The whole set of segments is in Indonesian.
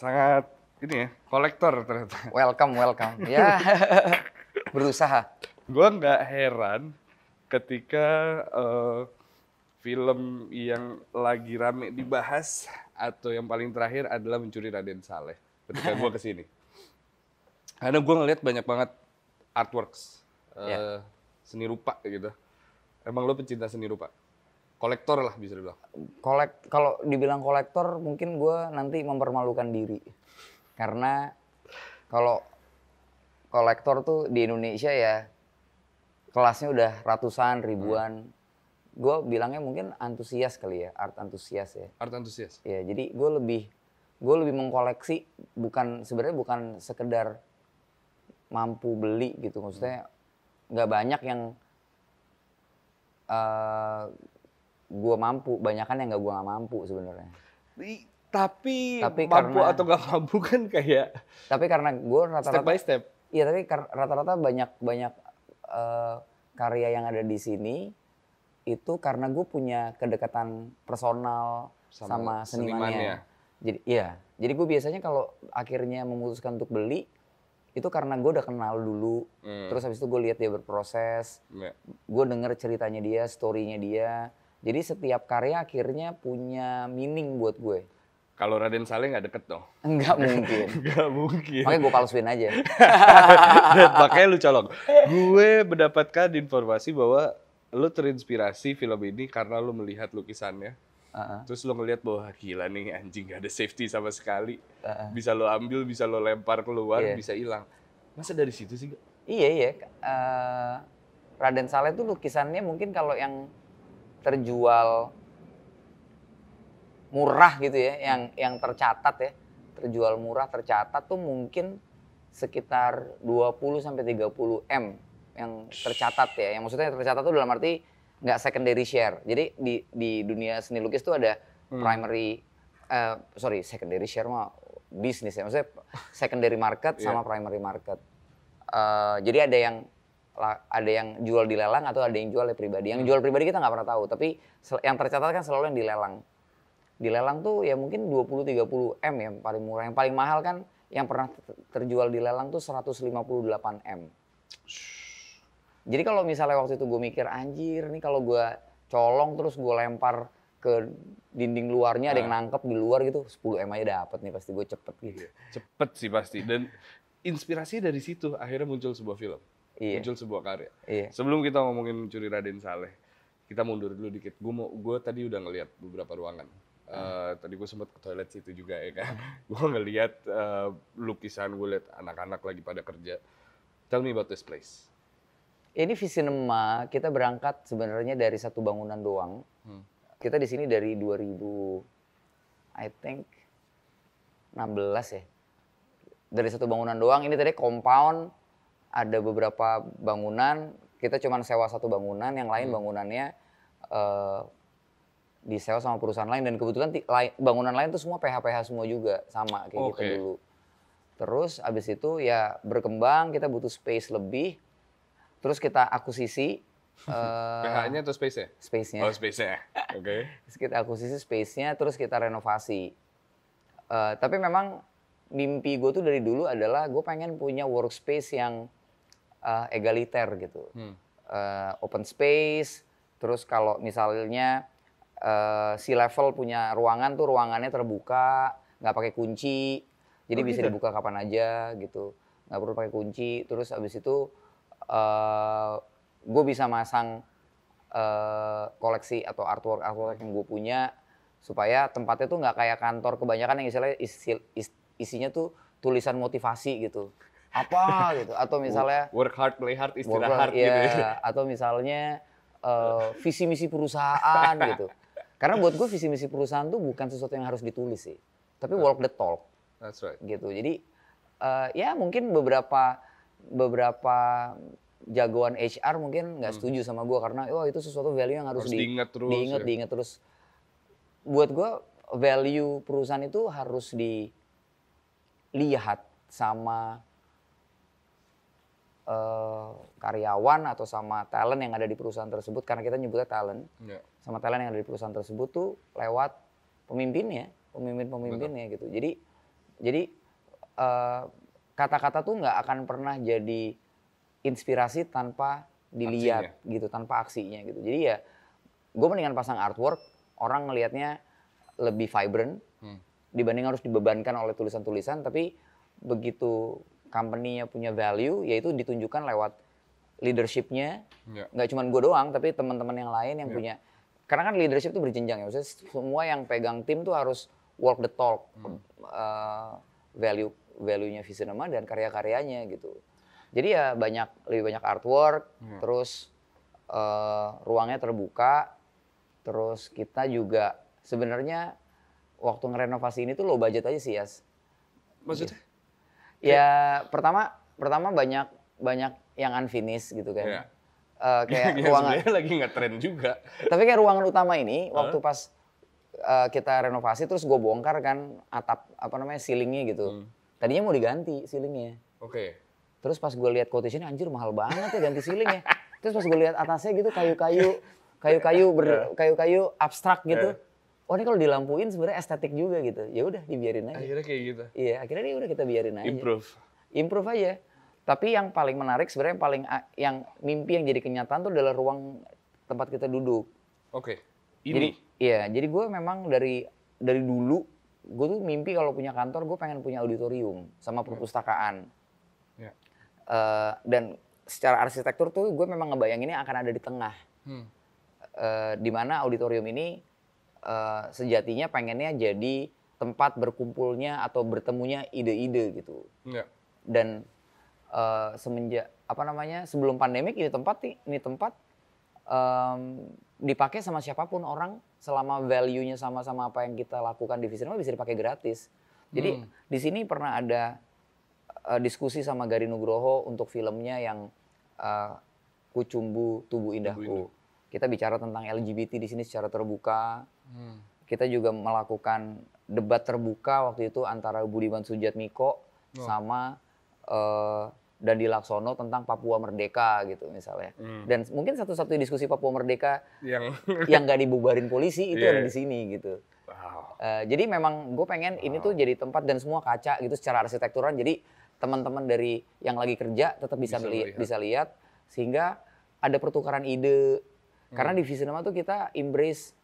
sangat ini ya, kolektor ternyata. Welcome, welcome. ya, berusaha. Gue nggak heran ketika uh, film yang lagi rame dibahas atau yang paling terakhir adalah mencuri Raden Saleh ketika gue kesini. Karena gue ngeliat banyak banget artworks, uh, ya. eh, yeah. seni rupa gitu. Emang lo pecinta seni rupa? kolektor lah bisa dibilang. Kolek kalau dibilang kolektor mungkin gue nanti mempermalukan diri karena kalau kolektor tuh di Indonesia ya kelasnya udah ratusan ribuan. Hmm. Gue bilangnya mungkin antusias kali ya art antusias ya. Art antusias. Ya jadi gue lebih gue lebih mengkoleksi bukan sebenarnya bukan sekedar mampu beli gitu maksudnya hmm. nggak banyak yang uh, gue mampu, banyakan yang gak gue gak mampu sebenarnya. Tapi, tapi mampu karena, atau gak mampu kan kayak. Tapi karena gue rata-rata. Step by step. Iya tapi rata-rata banyak banyak uh, karya yang ada di sini itu karena gue punya kedekatan personal sama, sama senimannya. senimannya. Jadi iya, jadi gue biasanya kalau akhirnya memutuskan untuk beli itu karena gue udah kenal dulu, hmm. terus habis itu gue lihat dia berproses, yeah. gue denger ceritanya dia, storynya dia, jadi setiap karya akhirnya punya meaning buat gue. Kalau Raden Saleh nggak deket dong? Nggak mungkin. nggak mungkin. Makanya gue palsuin aja. makanya lu colok. Gue mendapatkan informasi bahwa lu terinspirasi film ini karena lu melihat lukisannya. Uh-uh. Terus lo ngelihat bahwa gila nih anjing gak ada safety sama sekali. Uh-uh. Bisa lo ambil, bisa lo lempar keluar, yeah. bisa hilang. Masa dari situ sih? Iya, iya. Uh, Raden Saleh tuh lukisannya mungkin kalau yang terjual murah gitu ya, hmm. yang yang tercatat ya, terjual murah tercatat tuh mungkin sekitar 20 sampai 30 M yang tercatat ya. Yang maksudnya tercatat tuh dalam arti nggak secondary share. Jadi di di dunia seni lukis tuh ada hmm. primary uh, sorry, secondary share mah bisnis ya. Maksudnya secondary market iya. sama yeah. primary market. Uh, jadi ada yang ada yang jual di lelang atau ada yang jual di pribadi. Yang hmm. jual pribadi kita nggak pernah tahu, tapi yang tercatat kan selalu yang di lelang. Di lelang tuh ya mungkin 20-30 M ya, yang paling murah. Yang paling mahal kan yang pernah terjual di lelang tuh 158 M. Jadi kalau misalnya waktu itu gue mikir anjir nih kalau gue colong terus gue lempar ke dinding luarnya nah. ada yang ah. nangkep di luar gitu 10 M aja dapat nih pasti gue cepet gitu. Iya, cepet sih pasti dan inspirasi dari situ akhirnya muncul sebuah film iya. muncul sebuah karya. Iya. Sebelum kita ngomongin Curi Raden Saleh, kita mundur dulu dikit. Gue mau, gue tadi udah ngelihat beberapa ruangan. Uh, tadi gue sempet ke toilet situ juga ya kan. gue ngelihat uh, eh, lukisan gue lihat anak-anak lagi pada kerja. Tell me about this place. Ini Visinema, kita berangkat sebenarnya dari satu bangunan doang. Hmm. Kita di sini dari 2000, I think 16 ya. Dari satu bangunan doang, ini tadi compound ada beberapa bangunan kita cuma sewa satu bangunan, yang lain hmm. bangunannya uh, disewa sama perusahaan lain dan kebetulan bangunan lain tuh semua PH-PH semua juga sama kayak okay. gitu dulu. Terus abis itu ya berkembang, kita butuh space lebih. Terus kita akuisisi uh, eh, PH-nya atau space-nya? Space-nya. Oh, space-nya. Oke. Okay. kita akuisisi space-nya, terus kita renovasi. Uh, tapi memang mimpi gue tuh dari dulu adalah gue pengen punya workspace yang uh, egaliter gitu. Hmm. Uh, open space, terus kalau misalnya uh, si level punya ruangan tuh ruangannya terbuka, nggak pakai kunci, jadi oh, bisa gitu? dibuka kapan aja gitu, nggak perlu pakai kunci. Terus abis itu uh, gue bisa masang uh, koleksi atau artwork artwork yang gue punya supaya tempatnya tuh nggak kayak kantor kebanyakan yang istilahnya isi, isinya tuh tulisan motivasi gitu apa gitu atau misalnya work hard play hard istirahat hard, gitu ya, iya. atau misalnya uh, eh, visi misi perusahaan gitu karena buat gue visi misi perusahaan tuh bukan sesuatu yang harus ditulis sih tapi walk the talk that's right gitu jadi uh, ya mungkin beberapa beberapa jagoan HR mungkin nggak hmm. setuju sama gue karena oh itu sesuatu value yang harus, harus di, diingat terus diingat ya. diingat terus buat gue value perusahaan itu harus dilihat sama Eh, karyawan atau sama talent yang ada di perusahaan tersebut karena kita nyebutnya talent yeah. sama talent yang ada di perusahaan tersebut tuh lewat pemimpinnya pemimpin-pemimpinnya gitu jadi jadi kata eh, kata-kata tuh nggak akan pernah jadi inspirasi tanpa dilihat aksinya. gitu tanpa aksinya gitu jadi ya gue mendingan pasang artwork orang ngelihatnya lebih vibrant hmm. dibanding harus dibebankan oleh tulisan-tulisan tapi begitu company-nya punya value yaitu ditunjukkan lewat leadershipnya yeah. nggak cuma gue doang tapi teman-teman yang lain yang yeah. punya karena kan leadership itu berjenjang ya maksudnya semua yang pegang tim tuh harus walk the talk hmm. uh, value value-nya Visinema dan karya-karyanya gitu jadi ya banyak lebih banyak artwork yeah. terus uh, ruangnya terbuka terus kita juga sebenarnya waktu ngerenovasi ini tuh low budget aja sih Yas maksudnya Ya pertama pertama banyak banyak yang unfinished gitu kan. Yeah. Iya. Uh, kayak ya, ruangan lagi nggak tren juga. Tapi kayak ruangan utama ini huh? waktu pas uh, kita renovasi terus gue bongkar kan atap apa namanya ceilingnya gitu. Hmm. Tadinya mau diganti ceilingnya. Oke. Okay. Terus pas gue lihat quotation anjir mahal banget ya ganti ceilingnya. terus pas gue lihat atasnya gitu kayu-kayu kayu-kayu ber iya. kayu-kayu abstrak gitu. Yeah oh ini kalau dilampuin sebenarnya estetik juga gitu. Ya udah dibiarin aja. Akhirnya kayak gitu. Iya, akhirnya dia udah kita biarin aja. Improve. Improve aja. Tapi yang paling menarik sebenarnya yang paling ah, yang mimpi yang jadi kenyataan tuh adalah ruang tempat kita duduk. Oke. Okay. Ini. Jadi, iya, jadi gue memang dari dari dulu gue tuh mimpi kalau punya kantor gue pengen punya auditorium sama ya. perpustakaan. Iya. Yeah. Uh, dan secara arsitektur tuh gue memang ngebayanginnya akan ada di tengah. Hmm. Uh, eh, dimana auditorium ini uh, sejatinya pengennya jadi tempat berkumpulnya atau bertemunya ide-ide gitu. Yeah. Dan uh, semenjak apa namanya sebelum pandemik ini tempat ini tempat um, dipakai sama siapapun orang selama value-nya sama-sama apa yang kita lakukan di Visinema bisa dipakai gratis. Jadi hmm. di sini pernah ada uh, diskusi sama Gari Nugroho untuk filmnya yang uh, Kucumbu Tubuh Indahku. Tubuh Indah. Kita bicara tentang LGBT di sini secara terbuka Hmm. Kita juga melakukan debat terbuka waktu itu antara Budiman Sujatmiko oh. sama uh, Dandi Laksono tentang Papua Merdeka gitu misalnya. Hmm. Dan mungkin satu-satu diskusi Papua Merdeka yang yang nggak dibubarin polisi itu yeah. ada iya. di sini gitu. Uh, jadi memang gue pengen wow. ini tuh jadi tempat dan semua kaca gitu secara arsitekturan. Jadi teman-teman dari yang lagi kerja tetap bisa bisa, lihat. bisa lihat sehingga ada pertukaran ide. Hmm. Karena di Visinema tuh kita embrace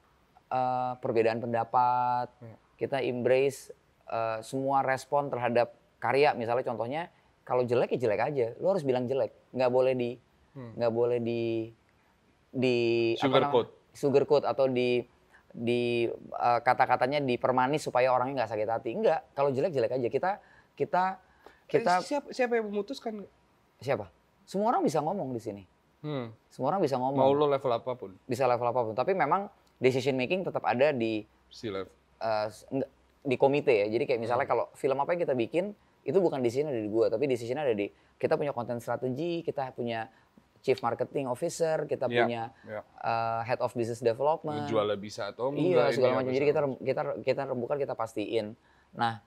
uh, perbedaan pendapat, hmm. kita embrace uh, semua respon terhadap karya. Misalnya contohnya kalau jelek ya jelek aja, lu harus bilang jelek, nggak boleh di hmm. nggak boleh di di sugar coat sugar coat atau di di uh, kata-katanya dipermanis supaya orangnya nggak sakit hati enggak kalau jelek jelek aja kita kita kita eh, siapa siapa yang memutuskan siapa semua orang bisa ngomong di sini hmm. semua orang bisa ngomong mau lo level apapun bisa level apapun tapi memang decision making tetap ada di Uh, di komite ya. Jadi kayak misalnya hmm. kalau film apa yang kita bikin itu bukan di sini ada di gua, tapi di sini ada di kita punya content strategi, kita punya chief marketing officer, kita yeah, punya yeah. Iya. Uh, head of business development. Jual bisa atau iya, enggak? Iya, segala macam. Jadi kita kita kita rembukan kita pastiin. Nah,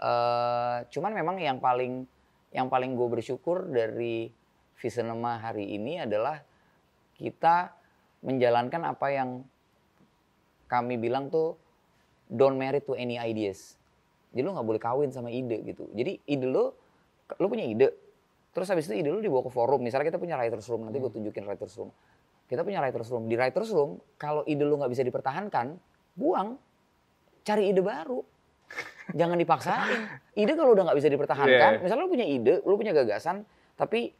uh, cuman memang yang paling yang paling gue bersyukur dari Visenema hari ini adalah kita menjalankan apa yang kami bilang tuh don't marry to any ideas. Jadi lu nggak boleh kawin sama ide gitu. Jadi ide lu, lu punya ide. Terus habis itu ide lu dibawa ke forum. Misalnya kita punya writers room, nanti gue hmm. tunjukin writers room. Kita punya writers room. Di writers room, kalau ide lu nggak bisa dipertahankan, buang. Cari ide baru. Jangan dipaksa. Ide kalau udah nggak bisa dipertahankan, yeah. misalnya lu punya ide, lu punya gagasan, tapi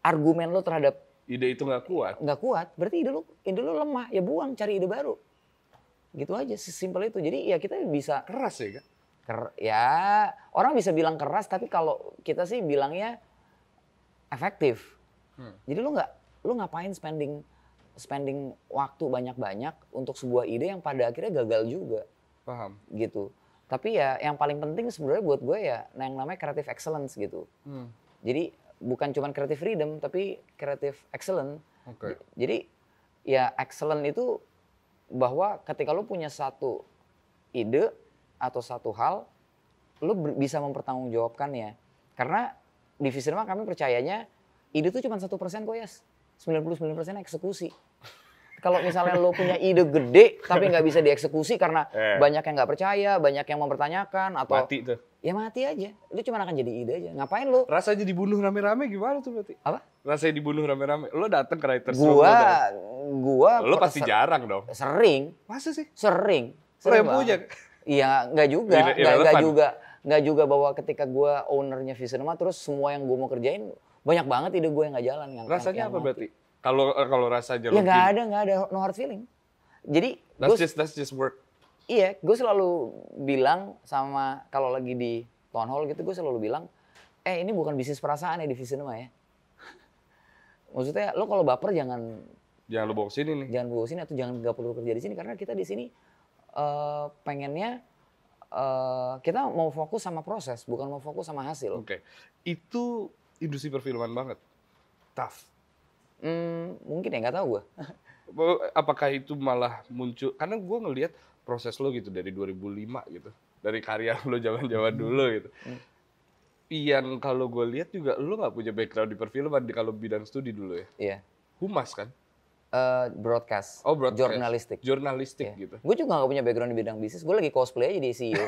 argumen lu terhadap ide itu nggak kuat. Nggak kuat, berarti ide lu ide lu lemah. Ya buang, cari ide baru Gitu aja, sesimpel itu. Jadi ya kita bisa... Keras ya kan? Ker, ya, orang bisa bilang keras, tapi kalau kita sih bilangnya efektif. Hmm. Jadi lu nggak lu ngapain spending spending waktu banyak-banyak untuk sebuah ide yang pada akhirnya gagal juga. Paham. Gitu. Tapi ya yang paling penting sebenarnya buat gue ya yang namanya creative excellence gitu. Hmm. Jadi bukan cuma creative freedom tapi creative excellence. Okay. Jadi ya excellent itu bahwa ketika lo punya satu ide atau satu hal, lo bisa mempertanggungjawabkannya. Karena di Visirma kami percayanya ide tuh cuma satu persen kok yes. 99 persen eksekusi. Kalau misalnya lo punya ide gede tapi nggak bisa dieksekusi karena eh. banyak yang nggak percaya, banyak yang mempertanyakan atau ya mati aja. Lu cuma akan jadi ide aja. Ngapain lu? Rasanya dibunuh rame-rame gimana tuh berarti? Apa? Rasanya dibunuh rame-rame. Lu datang ke writers room. Gua gua lu pasti jarang dong. Sering. Masa sih? Sering. sering lu punya. Iya, enggak juga. Enggak juga. Enggak juga bahwa ketika gua ownernya Visinema terus semua yang gua mau kerjain banyak banget ide gua yang nggak jalan. Yang, rasanya yang apa mati. berarti? Kalau eh, kalau rasanya Ya nggak ada, nggak ada no hard feeling. Jadi that's gua, just that's just work iya gue selalu bilang sama kalau lagi di town hall gitu gue selalu bilang eh ini bukan bisnis perasaan ya di Visinema ya maksudnya lo kalau baper jangan jangan lo bawa ke sini nih jangan bawa ke sini atau jangan gak perlu kerja di sini karena kita di sini uh, pengennya uh, kita mau fokus sama proses bukan mau fokus sama hasil oke okay. itu industri perfilman banget tough hmm, mungkin ya nggak tahu gue apakah itu malah muncul karena gue ngelihat proses lo gitu dari 2005 gitu dari karya lo zaman-zaman hmm. dulu gitu hmm. Ian kalau gue lihat juga lo nggak punya background di perfilman di kalau bidang studi dulu ya iya humas kan Uh, broadcast, oh, broadcast, jurnalistik, jurnalistik yeah. gitu. Gue juga gak punya background di bidang bisnis. Gue lagi cosplay aja di CEO.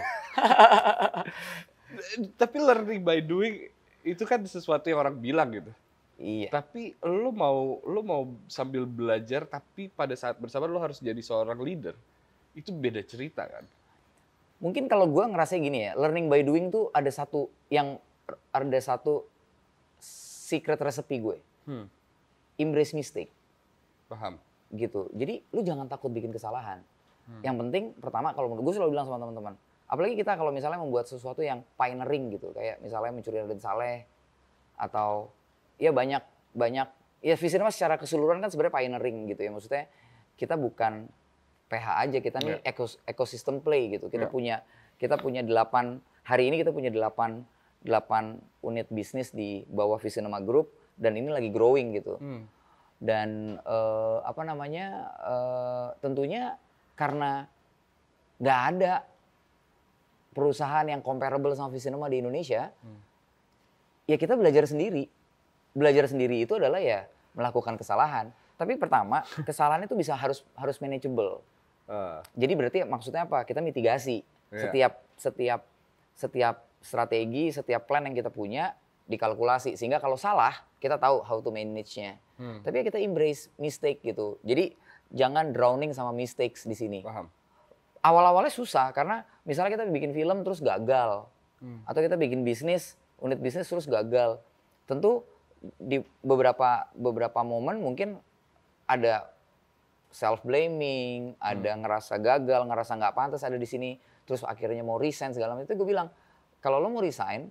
Tapi learning by doing itu kan sesuatu yang orang bilang gitu. Iya. Tapi lo mau lo mau sambil belajar tapi pada saat bersama lo harus jadi seorang leader itu beda cerita kan. Mungkin kalau gue ngerasa gini ya, learning by doing tuh ada satu yang ada satu secret resepi gue. Hmm. Embrace mistake. Paham. Gitu. Jadi lu jangan takut bikin kesalahan. Hmm. Yang penting pertama kalau menurut gue selalu bilang sama teman-teman, apalagi kita kalau misalnya membuat sesuatu yang pioneering gitu, kayak misalnya mencuri Raden Saleh atau ya banyak banyak ya Visinema secara keseluruhan kan sebenarnya pioneering gitu ya maksudnya kita bukan PH aja kita nih iya. ekos, ekosistem play gitu. Kita yeah. punya kita punya delapan hari ini kita punya delapan delapan unit bisnis di bawah Visinema Group dan ini lagi growing gitu. Hmm. Dan uh, apa namanya uh, tentunya karena nggak ada perusahaan yang comparable sama Visinema di Indonesia, hmm. ya kita belajar sendiri. Belajar sendiri itu adalah ya melakukan kesalahan. Tapi pertama kesalahan itu bisa harus harus manageable. Ah. Jadi berarti maksudnya apa? Kita mitigasi. Yeah. Setiap setiap setiap strategi, setiap plan yang kita punya dikalkulasi sehingga kalau salah kita tahu how to manage-nya. Hmm. Tapi ya kita embrace mistake gitu. Jadi jangan drowning sama mistakes di sini. Paham. Awal-awalnya susah karena misalnya kita bikin film terus gagal hmm. atau kita bikin bisnis, unit bisnis terus gagal. Tentu di beberapa beberapa momen mungkin ada self blaming, hmm. ada ngerasa gagal, ngerasa nggak pantas ada di sini, terus akhirnya mau resign segala macam itu gue bilang kalau lo mau resign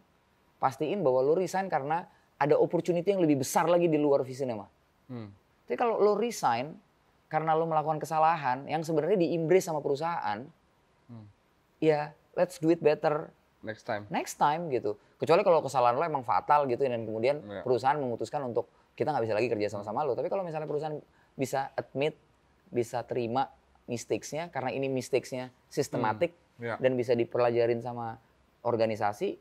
pastiin bahwa lo resign karena ada opportunity yang lebih besar lagi di luar Visinema. Hmm. Tapi kalau lo resign karena lo melakukan kesalahan yang sebenarnya diimbris sama perusahaan, hmm. ya let's do it better next time. Next time gitu. Kecuali kalau kesalahan lo emang fatal gitu dan kemudian yeah. perusahaan memutuskan untuk kita nggak bisa lagi kerja sama-sama lo. Tapi kalau misalnya perusahaan bisa admit bisa terima mistakes-nya karena ini mistakes-nya sistematik hmm. yeah. dan bisa dipelajarin sama organisasi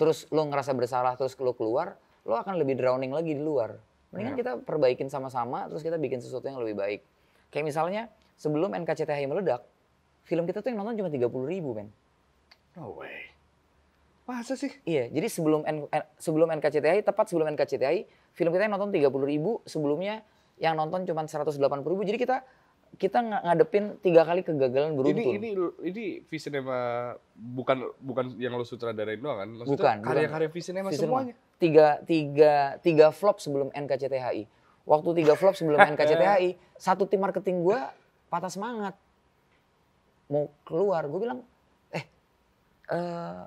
terus lo ngerasa bersalah terus lo keluar lo akan lebih drowning lagi di luar mendingan yeah. kita perbaikin sama-sama terus kita bikin sesuatu yang lebih baik kayak misalnya sebelum NKCTHI meledak film kita tuh yang nonton cuma tiga puluh ribu men no way Masa sih? Iya, jadi sebelum N, eh, sebelum NKCTI, tepat sebelum NKCTI, film kita yang nonton tiga puluh ribu, sebelumnya yang nonton cuma 180 ribu. Jadi kita kita ngadepin tiga kali kegagalan beruntun. Ini ini ini visinema bukan bukan yang lo sutradarain doang kan? Maksudnya bukan. Karya-karya visinema, emang semuanya. Tiga tiga tiga flop sebelum NKCTHI. Waktu tiga flop sebelum NKCTHI, satu tim marketing gue patah semangat mau keluar. Gue bilang, eh uh,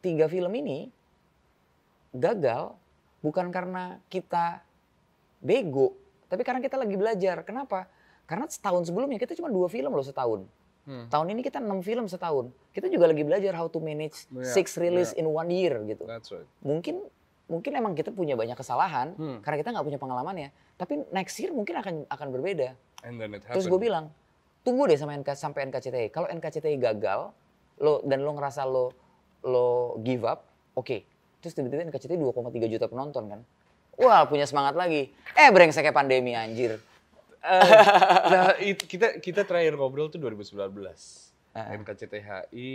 tiga film ini gagal bukan karena kita bego tapi karena kita lagi belajar, kenapa? Karena setahun sebelumnya kita cuma dua film loh setahun. Hmm. Tahun ini kita enam film setahun. Kita juga lagi belajar how to manage yeah, oh, iya. six release yeah. in one year gitu. That's right. Mungkin mungkin emang kita punya banyak kesalahan hmm. karena kita nggak punya pengalaman ya. Tapi next year mungkin akan akan berbeda. And then it Terus gue bilang, tunggu deh sama NK sampai NKCTI. Kalau NKCTI gagal, lo dan lo ngerasa lo lo give up, oke. Okay. Terus tiba-tiba NKCTI 2,3 juta penonton kan wah punya semangat lagi. Eh brengseknya pandemi anjir. Uh, nah it, kita kita terakhir ngobrol tuh 2019. Uh. MKCTHI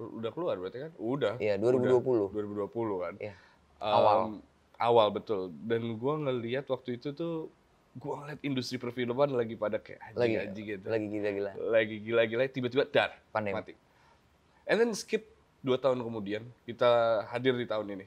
udah keluar berarti kan? Udah. Iya, 2020. Udah, 2020 kan. Iya. Um, awal. Awal betul. Dan gua ngelihat waktu itu tuh gua ngeliat industri perfilman lagi pada kayak lagi aji gitu. Lagi gila-gila. Lagi gila-gila tiba-tiba dar pandemi. mati. And then skip dua tahun kemudian kita hadir di tahun ini.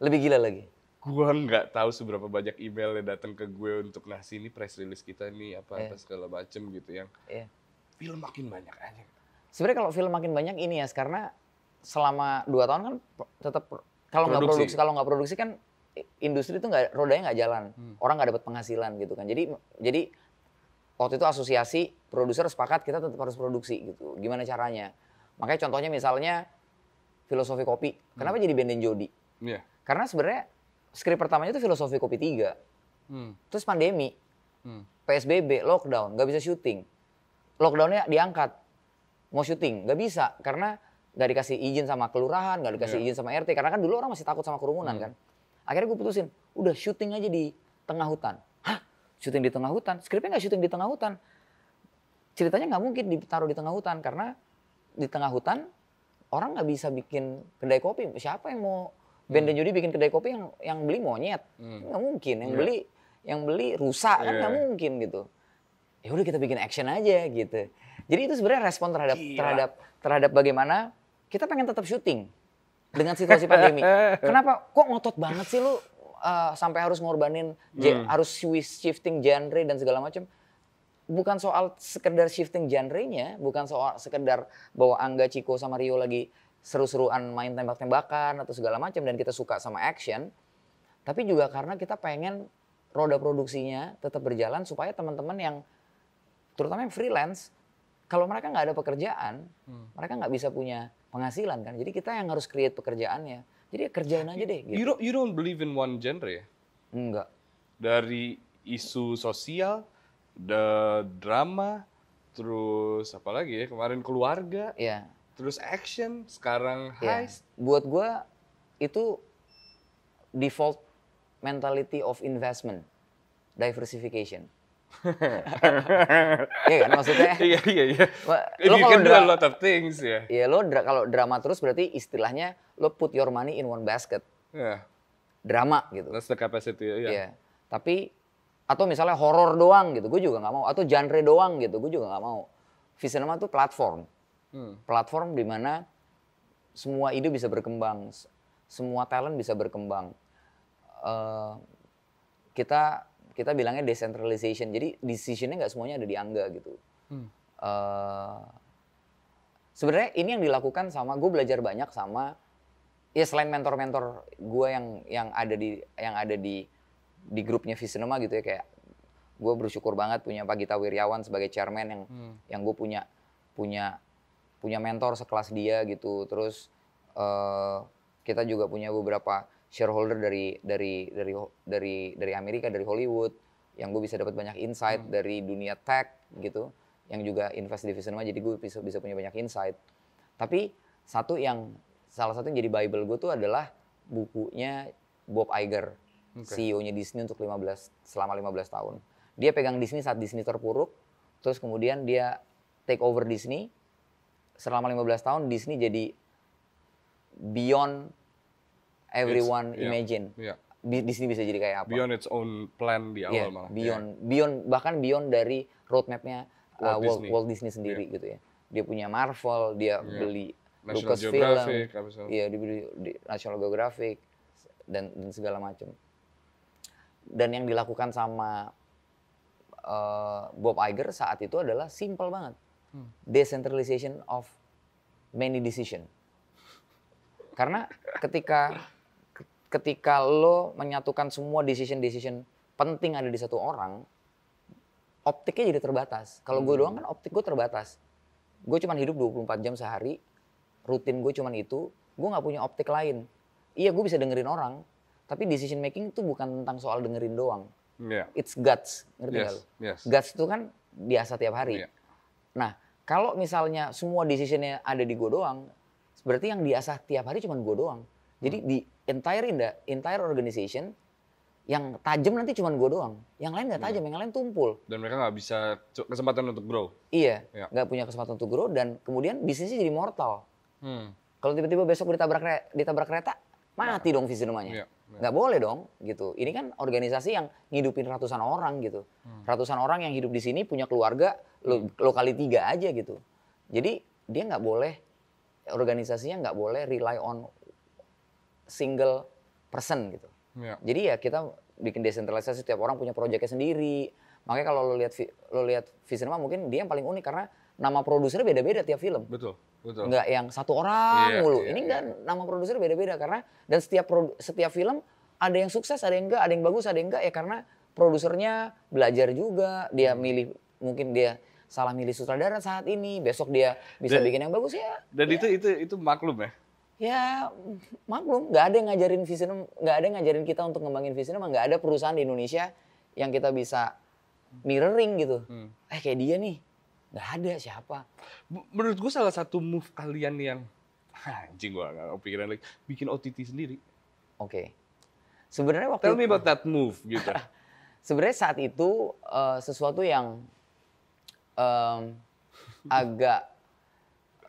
Lebih gila lagi gue nggak tahu seberapa banyak email yang datang ke gue untuk nah ini press release kita nih apa iya. apa yeah. segala macem gitu yang yeah. film makin banyak aja sebenarnya kalau film makin banyak ini ya karena selama dua tahun kan tetap kalau nggak produksi kalau nggak produksi kan industri itu nggak rodanya nggak jalan hmm. orang nggak dapat penghasilan gitu kan jadi jadi waktu itu asosiasi produser sepakat kita tetap harus produksi gitu gimana caranya makanya contohnya misalnya filosofi kopi kenapa hmm. jadi Ben dan Jody iya. yeah. karena sebenarnya skrip pertamanya itu filosofi kopi tiga. Hmm. Terus pandemi, hmm. PSBB, lockdown, nggak bisa syuting. Lockdownnya diangkat, mau syuting nggak bisa karena nggak dikasih izin sama kelurahan, nggak dikasih yeah. izin sama RT karena kan dulu orang masih takut sama kerumunan hmm. kan. Akhirnya gue putusin, udah syuting aja di tengah hutan. Hah, syuting di tengah hutan? Skripnya nggak syuting di tengah hutan. Ceritanya nggak mungkin ditaruh di tengah hutan karena di tengah hutan orang nggak bisa bikin kedai kopi. Siapa yang mau Ben dan Jody bikin kedai kopi yang yang beli monyet hmm. nggak mungkin yang yeah. beli yang beli rusak yeah. kan nggak iya. mungkin gitu ya udah kita bikin action aja gitu jadi itu sebenarnya respon terhadap Gila. terhadap terhadap bagaimana kita pengen tetap syuting dengan situasi pandemi kenapa kok ngotot banget sih lu uh, sampai harus ngorbanin hmm. harus shifting genre dan segala macam bukan soal sekedar shifting genre-nya, bukan soal sekedar bahwa Angga Ciko sama Rio lagi seru-seruan main tembak-tembakan atau segala macam dan kita suka sama action, tapi juga karena kita pengen roda produksinya tetap berjalan supaya teman-teman yang terutama yang freelance kalau mereka nggak ada pekerjaan hmm. mereka nggak bisa punya penghasilan kan jadi kita yang harus create pekerjaannya jadi ya kerjain aja deh gitu. you don't you don't believe in one genre ya enggak dari isu sosial the drama terus apa lagi ya kemarin keluarga yeah terus action, sekarang iya. heist. Yeah. Buat gue itu default mentality of investment, diversification. iya kan maksudnya? Iya iya iya. Lo you can do a lot of things ya. Yeah. Iya lo dra kalau drama terus berarti istilahnya lo put your money in one basket. Yeah. Drama gitu. That's the capacity. Iya. Yeah. yeah. Tapi atau misalnya horor doang gitu, gue juga nggak mau. Atau genre doang gitu, gue juga nggak mau. Visinema tuh platform hmm. platform di mana semua ide bisa berkembang, semua talent bisa berkembang. Uh, kita kita bilangnya decentralization, jadi decisionnya nggak semuanya ada di Angga gitu. Hmm. Uh, Sebenarnya ini yang dilakukan sama gue belajar banyak sama ya selain mentor-mentor gue yang yang ada di yang ada di di grupnya Visinema gitu ya kayak gue bersyukur banget punya Pak Gita Wiryawan sebagai chairman yang hmm. yang gue punya punya punya mentor sekelas dia gitu terus uh, kita juga punya beberapa shareholder dari dari dari dari dari Amerika dari Hollywood yang gue bisa dapat banyak insight hmm. dari dunia tech gitu yang juga invest di Visionma jadi gue bisa bisa punya banyak insight tapi satu yang salah satu yang jadi bible gue tuh adalah bukunya Bob Iger okay. CEO-nya Disney untuk 15 selama 15 tahun dia pegang Disney saat Disney terpuruk terus kemudian dia take over Disney selama 15 tahun Disney jadi beyond everyone yeah. imagine. Yeah, Disney bisa jadi kayak apa? Beyond its own plan di awal yeah, malah. Beyond, yeah. beyond bahkan beyond dari roadmapnya uh, Walt, uh, Walt, Disney. Walt Disney sendiri yeah. gitu ya. Dia punya Marvel, dia yeah. beli Lucasfilm Lucas Geographic, iya dibeli di National Geographic dan, dan segala macam. Dan yang dilakukan sama uh, Bob Iger saat itu adalah simple banget decentralization of many decision. Karena ketika ketika lo menyatukan semua decision-decision penting ada di satu orang, optiknya jadi terbatas. Kalau gue hmm. doang kan optik gue terbatas. Gue cuma hidup 24 jam sehari, rutin gue cuma itu, gue nggak punya optik lain. Iya gue bisa dengerin orang, tapi decision making itu bukan tentang soal dengerin doang. Yeah. It's guts, ngerti yes. gak lo? Yes. Guts itu kan biasa tiap hari. Yeah. Nah, kalau misalnya semua decisionnya ada di gue doang, berarti yang diasah tiap hari cuma gue doang. Jadi hmm. di entire in the entire organization yang tajam nanti cuma gue doang. Yang lain nggak iya. tajam, yang lain tumpul. Dan mereka nggak bisa kesempatan untuk grow. Iya, iya. nggak ya. punya kesempatan untuk grow dan kemudian bisnisnya jadi mortal. Hmm. Kalau tiba-tiba besok ditabrak ditabrak kereta, mati nah. dong visi rumahnya. Ya nggak boleh dong gitu ini kan organisasi yang ngidupin ratusan orang gitu hmm. ratusan orang yang hidup di sini punya keluarga lo, hmm. lo kali tiga aja gitu jadi dia nggak boleh organisasinya nggak boleh rely on single person gitu yeah. jadi ya kita bikin desentralisasi setiap orang punya proyeknya sendiri makanya kalau lo lihat lo lihat mungkin dia yang paling unik karena nama produsernya beda-beda tiap film. Betul, betul. Enggak yang satu orang yeah, mulu. Yeah, ini yeah. kan nama produser beda-beda karena dan setiap setiap film ada yang sukses, ada yang enggak, ada yang bagus, ada yang enggak ya karena produsernya belajar juga, dia hmm. milih mungkin dia salah milih sutradara saat ini, besok dia bisa dan, bikin yang bagus ya. Dan ya. itu itu itu maklum ya. Ya maklum, nggak ada yang ngajarin visi nggak ada yang ngajarin kita untuk ngembangin visi nggak ada perusahaan di Indonesia yang kita bisa mirroring gitu. Hmm. Eh kayak dia nih, nggak ada siapa. Menurut gue salah satu move kalian yang anjing gue gak kepikiran lagi bikin OTT sendiri. Oke. Okay. Sebenarnya waktu Tell me about that move gitu. Sebenarnya saat itu uh, sesuatu yang um, agak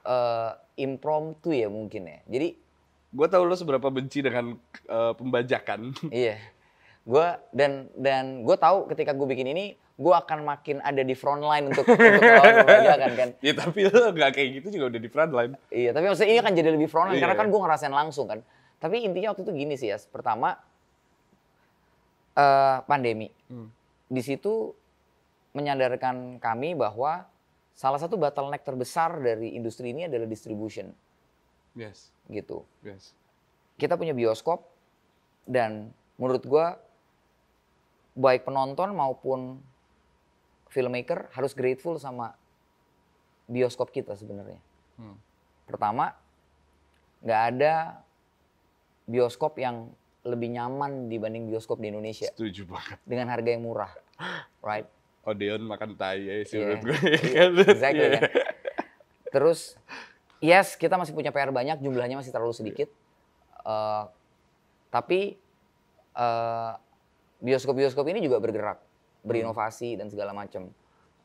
uh, impromptu ya mungkin ya. Jadi gue tau lo seberapa benci dengan uh, pembajakan. Iya. Gue dan dan gue tahu ketika gue bikin ini gue akan makin ada di front line untuk untuk kan kan. Iya tapi lo gak kayak gitu juga udah di front line. Iya tapi maksudnya ini akan jadi lebih front line iya, karena kan gue ngerasain langsung kan. Tapi intinya waktu itu gini sih ya. Pertama uh, pandemi. Hmm. Di situ menyadarkan kami bahwa salah satu bottleneck terbesar dari industri ini adalah distribution. Yes. Gitu. Yes. Kita punya bioskop dan menurut gue baik penonton maupun filmmaker harus grateful sama bioskop kita sebenarnya. Hmm. Pertama, nggak ada bioskop yang lebih nyaman dibanding bioskop di Indonesia. Setuju banget. Dengan harga yang murah, right? Odeon makan tai ya sih yeah. Iya. gue. Iya, exactly yeah. kan. Terus, yes kita masih punya PR banyak, jumlahnya masih terlalu sedikit. Uh, tapi bioskop eh, bioskop-bioskop ini juga bergerak berinovasi dan segala macam.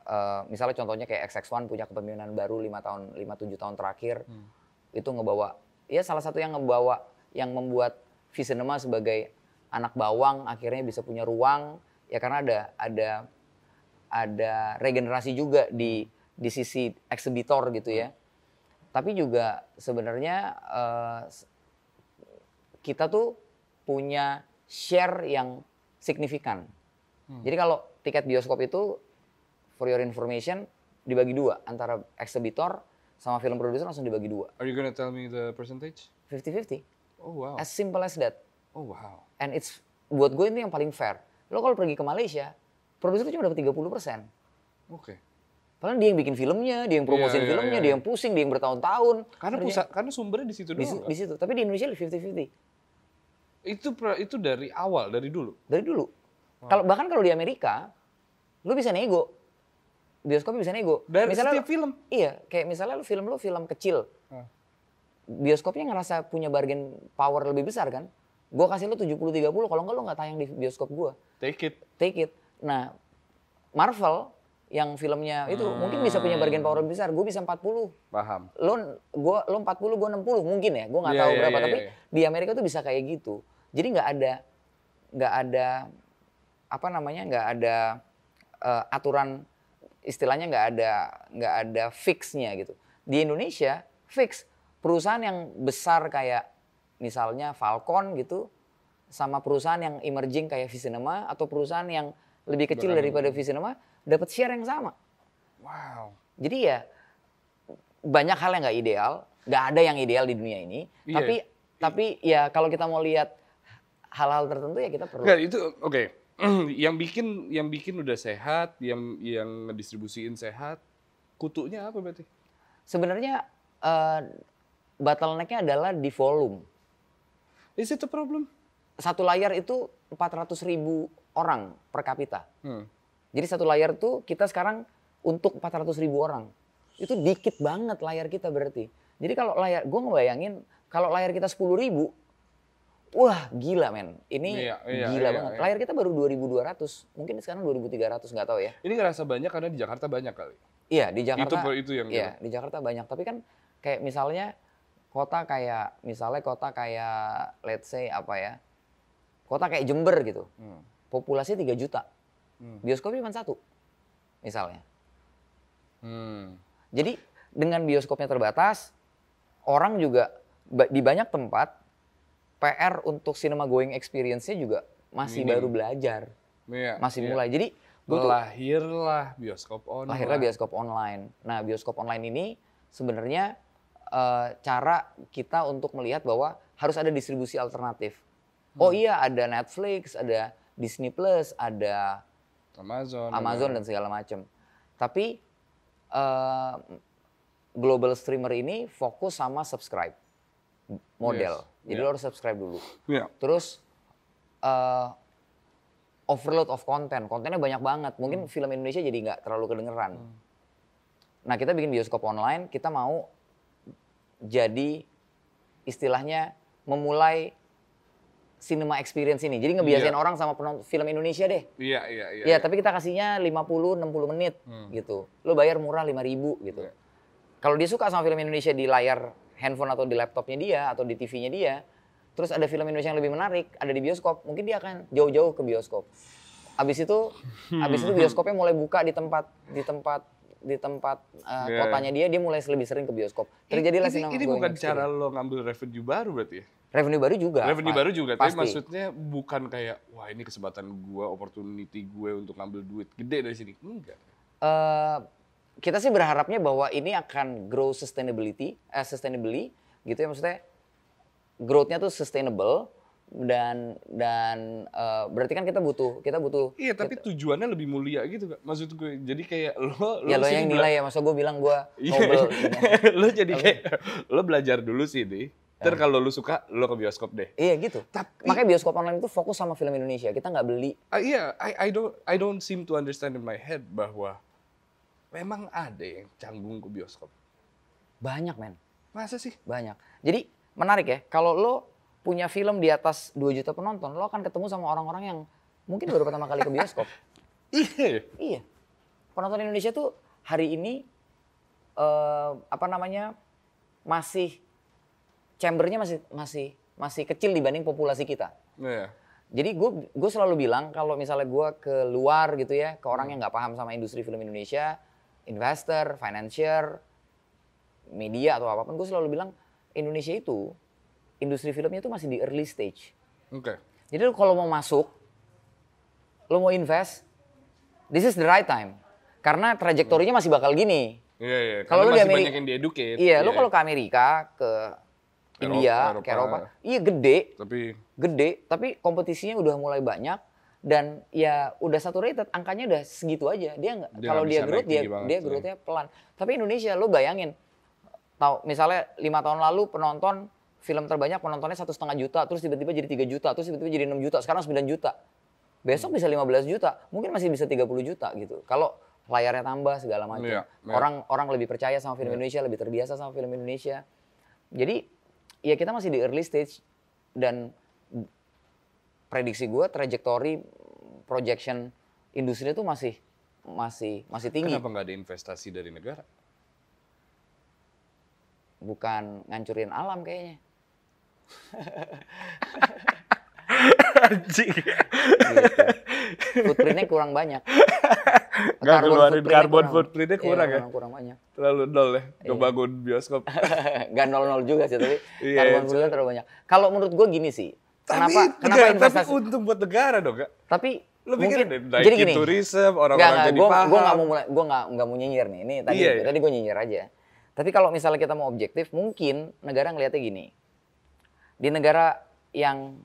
Uh, eh, misalnya contohnya kayak XX1 punya kepemimpinan baru lima tahun lima tujuh tahun terakhir hmm. itu ngebawa ya salah satu yang ngebawa yang membuat Visinema sebagai anak bawang akhirnya bisa punya ruang ya karena ada ada ada regenerasi juga di di sisi eksibitor gitu ya. Hmm. Tapi juga sebenarnya uh, kita tuh punya share yang signifikan Hmm. Jadi kalau tiket bioskop itu for your information dibagi dua antara eksibitor sama film produser langsung dibagi dua. Are you gonna tell me the percentage? 50-50. Oh wow. As simple as that. Oh wow. And it's buat gue itu yang paling fair. Lo kalau pergi ke Malaysia, produser cuma dapat 30%. Oke. Okay. Padahal dia yang bikin filmnya, dia yang iya, promosiin yeah, yeah, filmnya, yeah. dia yang pusing, dia yang bertahun-tahun. Karena pusat, karena sumbernya di situ doang. Kan? Di, situ. Tapi di Indonesia 50-50. Itu itu dari awal, dari dulu. Dari dulu. Kalau bahkan kalau di Amerika, lu bisa nego. Bioskop bisa nego. Dari misalnya setiap film. Iya, kayak misalnya lu film lu film kecil. Bioskopnya ngerasa punya bargain power lebih besar kan? Gue kasih lu 70 30 kalau enggak lu nggak tayang di bioskop gua. Take it. Take it. Nah, Marvel yang filmnya itu hmm. mungkin bisa punya bargain power besar. Gue bisa 40. Paham. Lo gua lo 40, gue 60 mungkin ya. Gue nggak yeah, tahu yeah, berapa yeah, tapi yeah. di Amerika tuh bisa kayak gitu. Jadi nggak ada nggak ada apa namanya nggak ada uh, aturan istilahnya nggak ada nggak ada fixnya gitu di Indonesia fix perusahaan yang besar kayak misalnya Falcon gitu sama perusahaan yang emerging kayak Visinema atau perusahaan yang lebih kecil Barang. daripada Visinema dapat share yang sama. Wow. Jadi ya banyak hal yang nggak ideal, nggak ada yang ideal di dunia ini. Yeah. Tapi yeah. tapi ya kalau kita mau lihat hal-hal tertentu ya kita perlu. Nggak, itu oke. Okay. yang bikin yang bikin udah sehat, yang yang ngedistribusiin sehat, kutunya apa berarti? Sebenarnya uh, bottlenecknya adalah di volume. Is it problem? Satu layar itu 400 ribu orang per kapita. Hmm. Jadi satu layar tuh kita sekarang untuk 400 ribu orang. Itu dikit banget layar kita berarti. Jadi kalau layar, gue ngebayangin kalau layar kita 10 ribu, wah gila men. Ini iya, iya, gila iya, banget. Iya. Layar kita baru 2200, mungkin sekarang 2300 nggak tahu ya. Ini ngerasa banyak karena di Jakarta banyak kali. Iya, di Jakarta. Itu itu yang Iya, gitu. di Jakarta banyak, tapi kan kayak misalnya kota kayak misalnya kota kayak let's say apa ya? Kota kayak Jember gitu. Hmm. Populasi 3 juta. Hmm. Bioskopnya cuma satu. Misalnya. Hmm. Jadi dengan bioskopnya terbatas, orang juga di banyak tempat PR untuk cinema going experience-nya juga masih Minim. baru belajar. Yeah, masih yeah. mulai. Jadi gua lahirlah bioskop online. Lahirlah bioskop online. Nah, bioskop online ini sebenarnya uh, cara kita untuk melihat bahwa harus ada distribusi alternatif. Hmm. Oh iya, ada Netflix, ada Disney Plus, ada Amazon, Amazon iya. dan segala macam. Tapi uh, global streamer ini fokus sama subscribe model. Yes. Jadi yeah. lo harus subscribe dulu. Yeah. Terus uh, overload of content, kontennya banyak banget. Mungkin hmm. film Indonesia jadi nggak terlalu kedengeran. Hmm. Nah kita bikin bioskop online, kita mau jadi istilahnya memulai cinema experience ini. Jadi ngebiasain yeah. orang sama film Indonesia deh. Iya, iya, iya. ya, tapi kita kasihnya 50 60 menit hmm. gitu. Lo bayar murah lima ribu gitu. Yeah. Kalau dia suka sama film Indonesia di layar handphone atau di laptopnya dia atau di TV-nya dia, terus ada film Indonesia yang lebih menarik, ada di bioskop, mungkin dia akan jauh-jauh ke bioskop. Abis itu, hmm. abis itu bioskopnya mulai buka di tempat di tempat di tempat uh, eh, yeah. kotanya dia, dia mulai lebih sering ke bioskop. Terjadilah sih. Ini, ini bukan cara lo ngambil revenue baru berarti ya? Revenue baru juga. Revenue baru juga, tapi maksudnya bukan kayak, wah ini kesempatan gue, opportunity gue untuk ngambil duit gede dari sini. Enggak. Uh, kita sih berharapnya bahwa ini akan grow sustainability, eh, sustainably gitu ya maksudnya growthnya tuh sustainable dan dan uh, berarti kan kita butuh kita butuh iya tapi kita, tujuannya lebih mulia gitu kak maksud gue jadi kayak lo ya lo, yang nilai ya masa gue bilang gue Iya, gitu. lo jadi kayak lo belajar dulu sih deh Ter kalau lo suka, lo ke bioskop deh. Iya gitu. Tapi, Makanya bioskop online itu fokus sama film Indonesia. Kita nggak beli. Uh, iya, I, I don't I don't seem to understand in my head bahwa memang ada yang canggung ke bioskop? Banyak, men. Masa sih? Banyak. Jadi menarik ya, kalau lo punya film di atas 2 juta penonton, lo akan ketemu sama orang-orang yang mungkin baru pertama kali ke bioskop. iya. Iya. Penonton Indonesia tuh hari ini uh, apa namanya? masih chambernya masih masih masih kecil dibanding populasi kita. Yeah. Jadi gue gue selalu bilang kalau misalnya gue keluar gitu ya ke orang hmm. yang nggak paham sama industri film Indonesia, investor, financier, media atau apapun, gue selalu bilang Indonesia itu industri filmnya itu masih di early stage. Oke. Okay. Jadi lo kalau mau masuk, lo mau invest, this is the right time. Karena trajektorinya masih bakal gini. Iya, yeah, iya. Yeah. Kalau lo di Amerika, yang Iya, yeah. lo kalau iya. ke Amerika, ke India, Eropa. ke Eropa, iya gede. Tapi gede, tapi kompetisinya udah mulai banyak dan ya udah satu saturated angkanya udah segitu aja dia nggak kalau dia growth dia banget, dia growthnya pelan tapi Indonesia lo bayangin tahu misalnya lima tahun lalu penonton film terbanyak penontonnya satu setengah juta terus tiba-tiba jadi tiga juta terus tiba-tiba jadi enam juta sekarang sembilan juta besok hmm. bisa lima belas juta mungkin masih bisa tiga puluh juta gitu kalau layarnya tambah segala macam yeah, yeah. orang orang lebih percaya sama film yeah. Indonesia lebih terbiasa sama film Indonesia jadi ya kita masih di early stage dan prediksi gue trajektori projection industri itu masih masih masih tinggi. Kenapa nggak ada investasi dari negara? Bukan ngancurin alam kayaknya. Anjing. gitu. Footprintnya kurang banyak. Gak karbon keluarin karbon kurang, footprintnya kurang, kurang iya, ya? Kurang banyak. Terlalu nol ya, iya. bangun bioskop. Gak nol-nol juga sih, tapi karbon iya, iya, footprintnya terlalu banyak. Kalau menurut gue gini sih, tapi kenapa negara, kenapa investasi? Tapi untung buat negara dong, Kak. Tapi lo mungkin deh, jadi gini. turisme orang-orang jadi gua, paham. Gue gak mau mulai, gue gak, gak mau nyinyir nih. Ini tadi, iya, iya. tadi gue nyinyir aja. Tapi kalau misalnya kita mau objektif, mungkin negara ngelihatnya gini. Di negara yang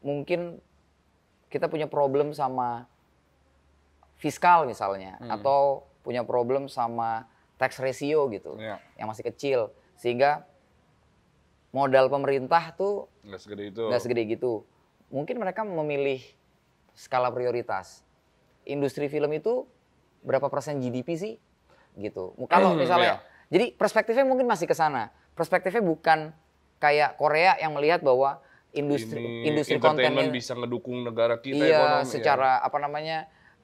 mungkin kita punya problem sama fiskal misalnya, hmm. atau punya problem sama tax ratio gitu, yeah. yang masih kecil, sehingga modal pemerintah tuh nggak segede itu. Nggak segede gitu. Mungkin mereka memilih skala prioritas. Industri film itu berapa persen GDP sih? Gitu. Kalau hmm, misalnya, iya. jadi perspektifnya mungkin masih ke sana. Perspektifnya bukan kayak Korea yang melihat bahwa industri Ini industri konten bisa ngedukung negara kita iya, ekonomi ya. secara ya. apa namanya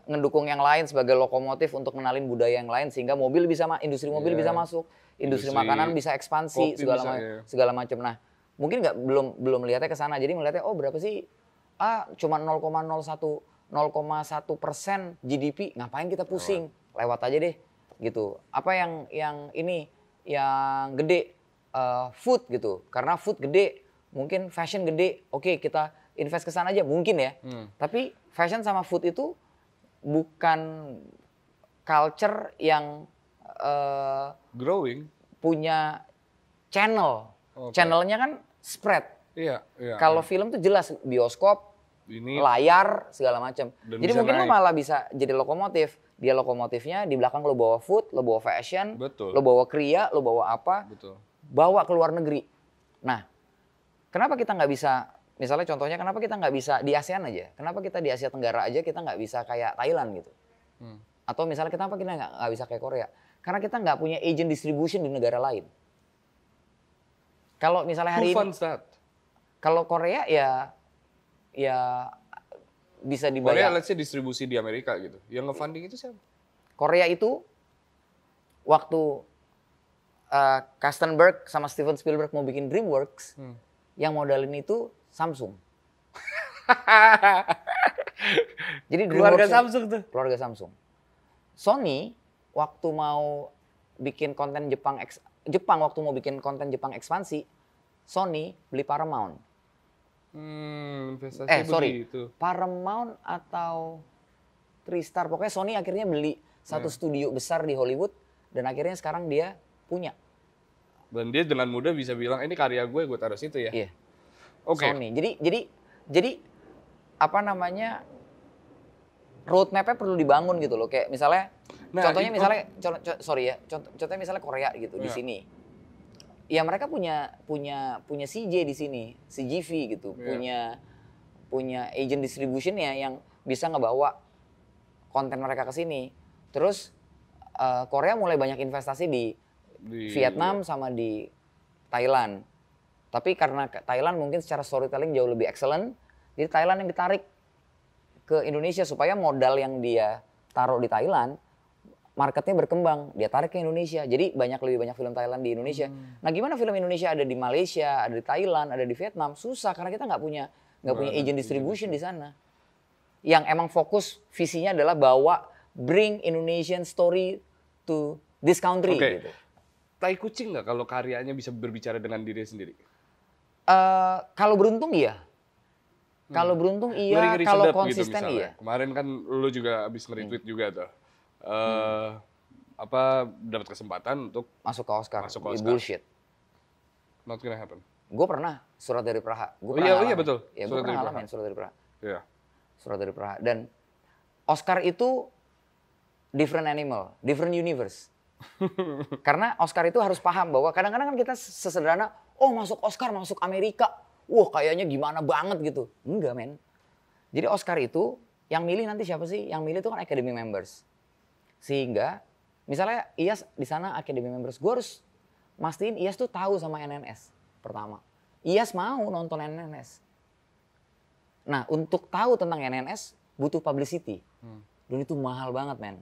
ngedukung yang lain sebagai lokomotif untuk menalin budaya yang lain sehingga mobil bisa industri mobil yeah. bisa iya. masuk, industri, industri makanan bisa ekspansi segala ma ya. segala macam. Nah, mungkin nggak belum belum melihatnya ke sana. Jadi melihatnya oh berapa sih? Ah, cuma 0,01 0,1 persen GDP ngapain kita pusing? Lewat. Lewat aja deh gitu. Apa yang yang ini yang gede uh, food gitu. Karena food gede, mungkin fashion gede. Oke, okay, kita invest ke sana aja mungkin ya. Hmm. Tapi fashion sama food itu bukan culture yang uh, growing punya channel. Okay. Channelnya kan spread. Iya, iya. Kalau iya. film tuh jelas bioskop, ini layar segala macam. Jadi mungkin naik. lo malah bisa jadi lokomotif. Dia lokomotifnya di belakang lo bawa food, lo bawa fashion, Betul. lo bawa kria, lo bawa apa? Betul. Bawa ke luar negeri. Nah, kenapa kita nggak bisa misalnya contohnya kenapa kita nggak bisa di ASEAN aja? Kenapa kita di Asia Tenggara aja kita nggak bisa kayak Thailand gitu? Hmm. Atau misalnya kenapa kita nggak, nggak bisa kayak Korea? Karena kita nggak punya agent distribution di negara lain. Kalau misalnya hari Who ini, kalau Korea ya ya bisa dibayar. Korea let's say distribusi di Amerika gitu. Yang ngefunding itu siapa? Korea itu waktu uh, Kastenberg sama Steven Spielberg mau bikin DreamWorks, hmm. yang modalin itu Samsung. Jadi keluarga Samsung tuh. Keluarga Samsung. Sony waktu mau bikin konten Jepang Jepang waktu mau bikin konten Jepang ekspansi, Sony beli Paramount. Hmm, investasi eh, sorry. Itu. Paramount atau Tristar. Pokoknya Sony akhirnya beli satu hmm. studio besar di Hollywood dan akhirnya sekarang dia punya. Dan dia dengan mudah bisa bilang ini karya gue, gue taruh situ ya. Iya okay. Sony. Jadi jadi jadi apa namanya roadmapnya perlu dibangun gitu loh. Kayak misalnya nah, contohnya itu, misalnya contoh, sorry ya contoh, contohnya misalnya Korea gitu iya. di nah. sini. Ya mereka punya punya punya CJ di sini, CGV gitu, yeah. punya punya agent distribution ya yang bisa ngebawa konten mereka ke sini. Terus uh, Korea mulai banyak investasi di, di Vietnam sama di Thailand tapi karena Thailand mungkin secara storytelling jauh lebih excellent, jadi Thailand yang ditarik ke Indonesia supaya modal yang dia taruh di Thailand marketnya berkembang, dia tarik ke Indonesia. Jadi banyak lebih banyak film Thailand di Indonesia. Hmm. Nah, gimana film Indonesia ada di Malaysia, ada di Thailand, ada di Vietnam? Susah karena kita nggak punya nggak punya agent distribution di sana. Yang emang fokus visinya adalah bawa bring Indonesian story to this country. Okay. Gitu. Tai kucing nggak kalau karyanya bisa berbicara dengan diri sendiri? Eh, kalau beruntung iya. Hmm. Kalau beruntung iya, kalau gitu konsisten gitu, iya. Kemarin kan lu juga habis nge hmm. juga tuh. Uh, hmm. Apa dapat kesempatan untuk masuk ke Oscar. Masuk ke iya, Oscar. Bullshit. Not gonna happen. Gue pernah surat dari Praha. Gua oh, iya, oh, iya betul. Ya, gue pernah ngalamin surat dari Praha. Iya. Surat dari Praha. Dan Oscar itu different animal, different universe. Karena Oscar itu harus paham bahwa kadang-kadang kan kita sesederhana oh masuk Oscar, masuk Amerika. Wah kayaknya gimana banget gitu. Enggak men. Jadi Oscar itu yang milih nanti siapa sih? Yang milih itu kan Academy members. Sehingga misalnya IAS di sana Academy members, gue harus mastiin IAS tuh tahu sama NNS pertama. IAS mau nonton NNS. Nah untuk tahu tentang NNS butuh publicity. Hmm. Dan itu mahal banget men.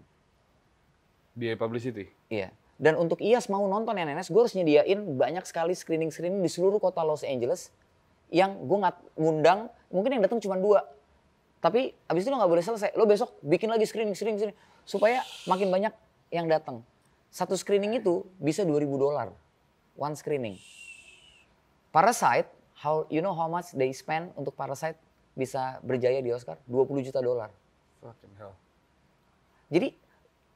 Biaya publicity? Iya. Dan untuk IAS mau nonton NNS, gue harus nyediain banyak sekali screening-screening di seluruh kota Los Angeles yang gue nggak ngundang, mungkin yang datang cuma dua. Tapi abis itu lo nggak boleh selesai. Lo besok bikin lagi screening, screening, screening. Supaya makin banyak yang datang. Satu screening itu bisa 2000 dolar. One screening. Parasite, how, you know how much they spend untuk Parasite bisa berjaya di Oscar? 20 juta dolar. Fucking Jadi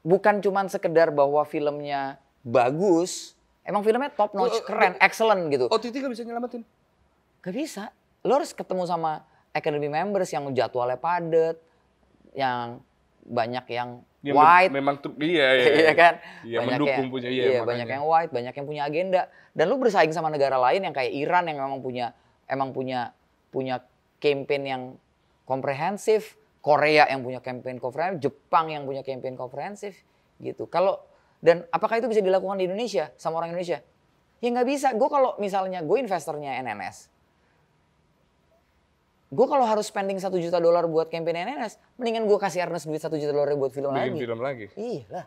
bukan cuma sekedar bahwa filmnya bagus, emang filmnya top notch, oh, oh, keren, oh, excellent gitu. OTT gak bisa nyelamatin? Gak bisa. Lo harus ketemu sama Academy members yang jadwalnya padat, yang banyak yang ya, white. Memang iya, iya, iya, iya kan. Iya, banyak mendukung yang, punya iya, iya banyak yang white, banyak yang punya agenda. Dan lo bersaing sama negara lain yang kayak Iran yang memang punya emang punya punya campaign yang komprehensif Korea yang punya campaign komprehensif, Jepang yang punya campaign komprehensif gitu. Kalau dan apakah itu bisa dilakukan di Indonesia sama orang Indonesia? Ya nggak bisa. Gue kalau misalnya gue investornya NNS, gue kalau harus spending satu juta dolar buat campaign NNS, mendingan gue kasih Ernest duit satu juta dolar buat film Bikin lagi. film lagi. Iya lah.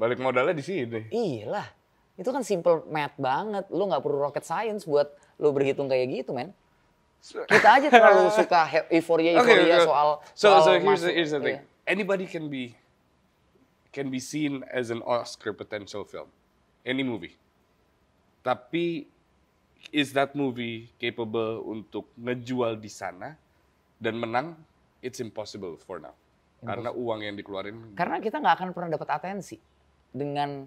Balik modalnya di sini. Iya lah. Itu kan simple math banget. Lo nggak perlu rocket science buat lo berhitung kayak gitu, men. Kita aja terlalu suka euforia euforia okay, okay. soal. So so here's the, here's the thing. Yeah. Anybody can be can be seen as an Oscar potential film, any movie. Tapi is that movie capable untuk ngejual di sana dan menang? It's impossible for now. Impossible. Karena uang yang dikeluarin. Karena kita nggak akan pernah dapat atensi dengan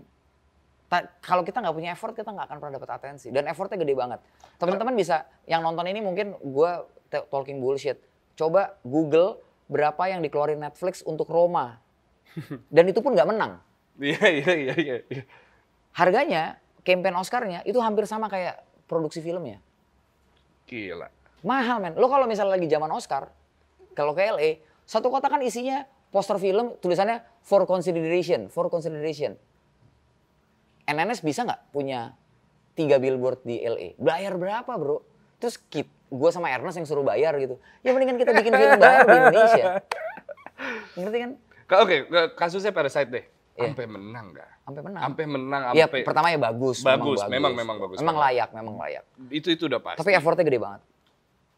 kalau kita nggak punya effort kita nggak akan pernah dapat atensi dan effortnya gede banget teman-teman bisa yang nonton ini mungkin gue talking bullshit coba google berapa yang dikeluarin Netflix untuk Roma dan itu pun nggak menang iya, iya iya iya iya harganya campaign Oscarnya itu hampir sama kayak produksi filmnya gila mahal men lo kalau misalnya lagi zaman Oscar kalau ke LA satu kota kan isinya poster film tulisannya for consideration for consideration NNS bisa nggak punya tiga billboard di LA? Bayar berapa bro? Terus kit, gue sama Ernest yang suruh bayar gitu. Ya mendingan kita bikin film bayar di Indonesia. Ngerti kan? Oke, okay, kasusnya Parasite deh. Yeah. Sampai menang gak? Sampai menang. Sampai menang. Ampe... Ya, pertama ya bagus. Bagus, memang bagus. memang, bagus. Memang layak, memang layak. Itu itu udah pasti. Tapi effortnya gede banget.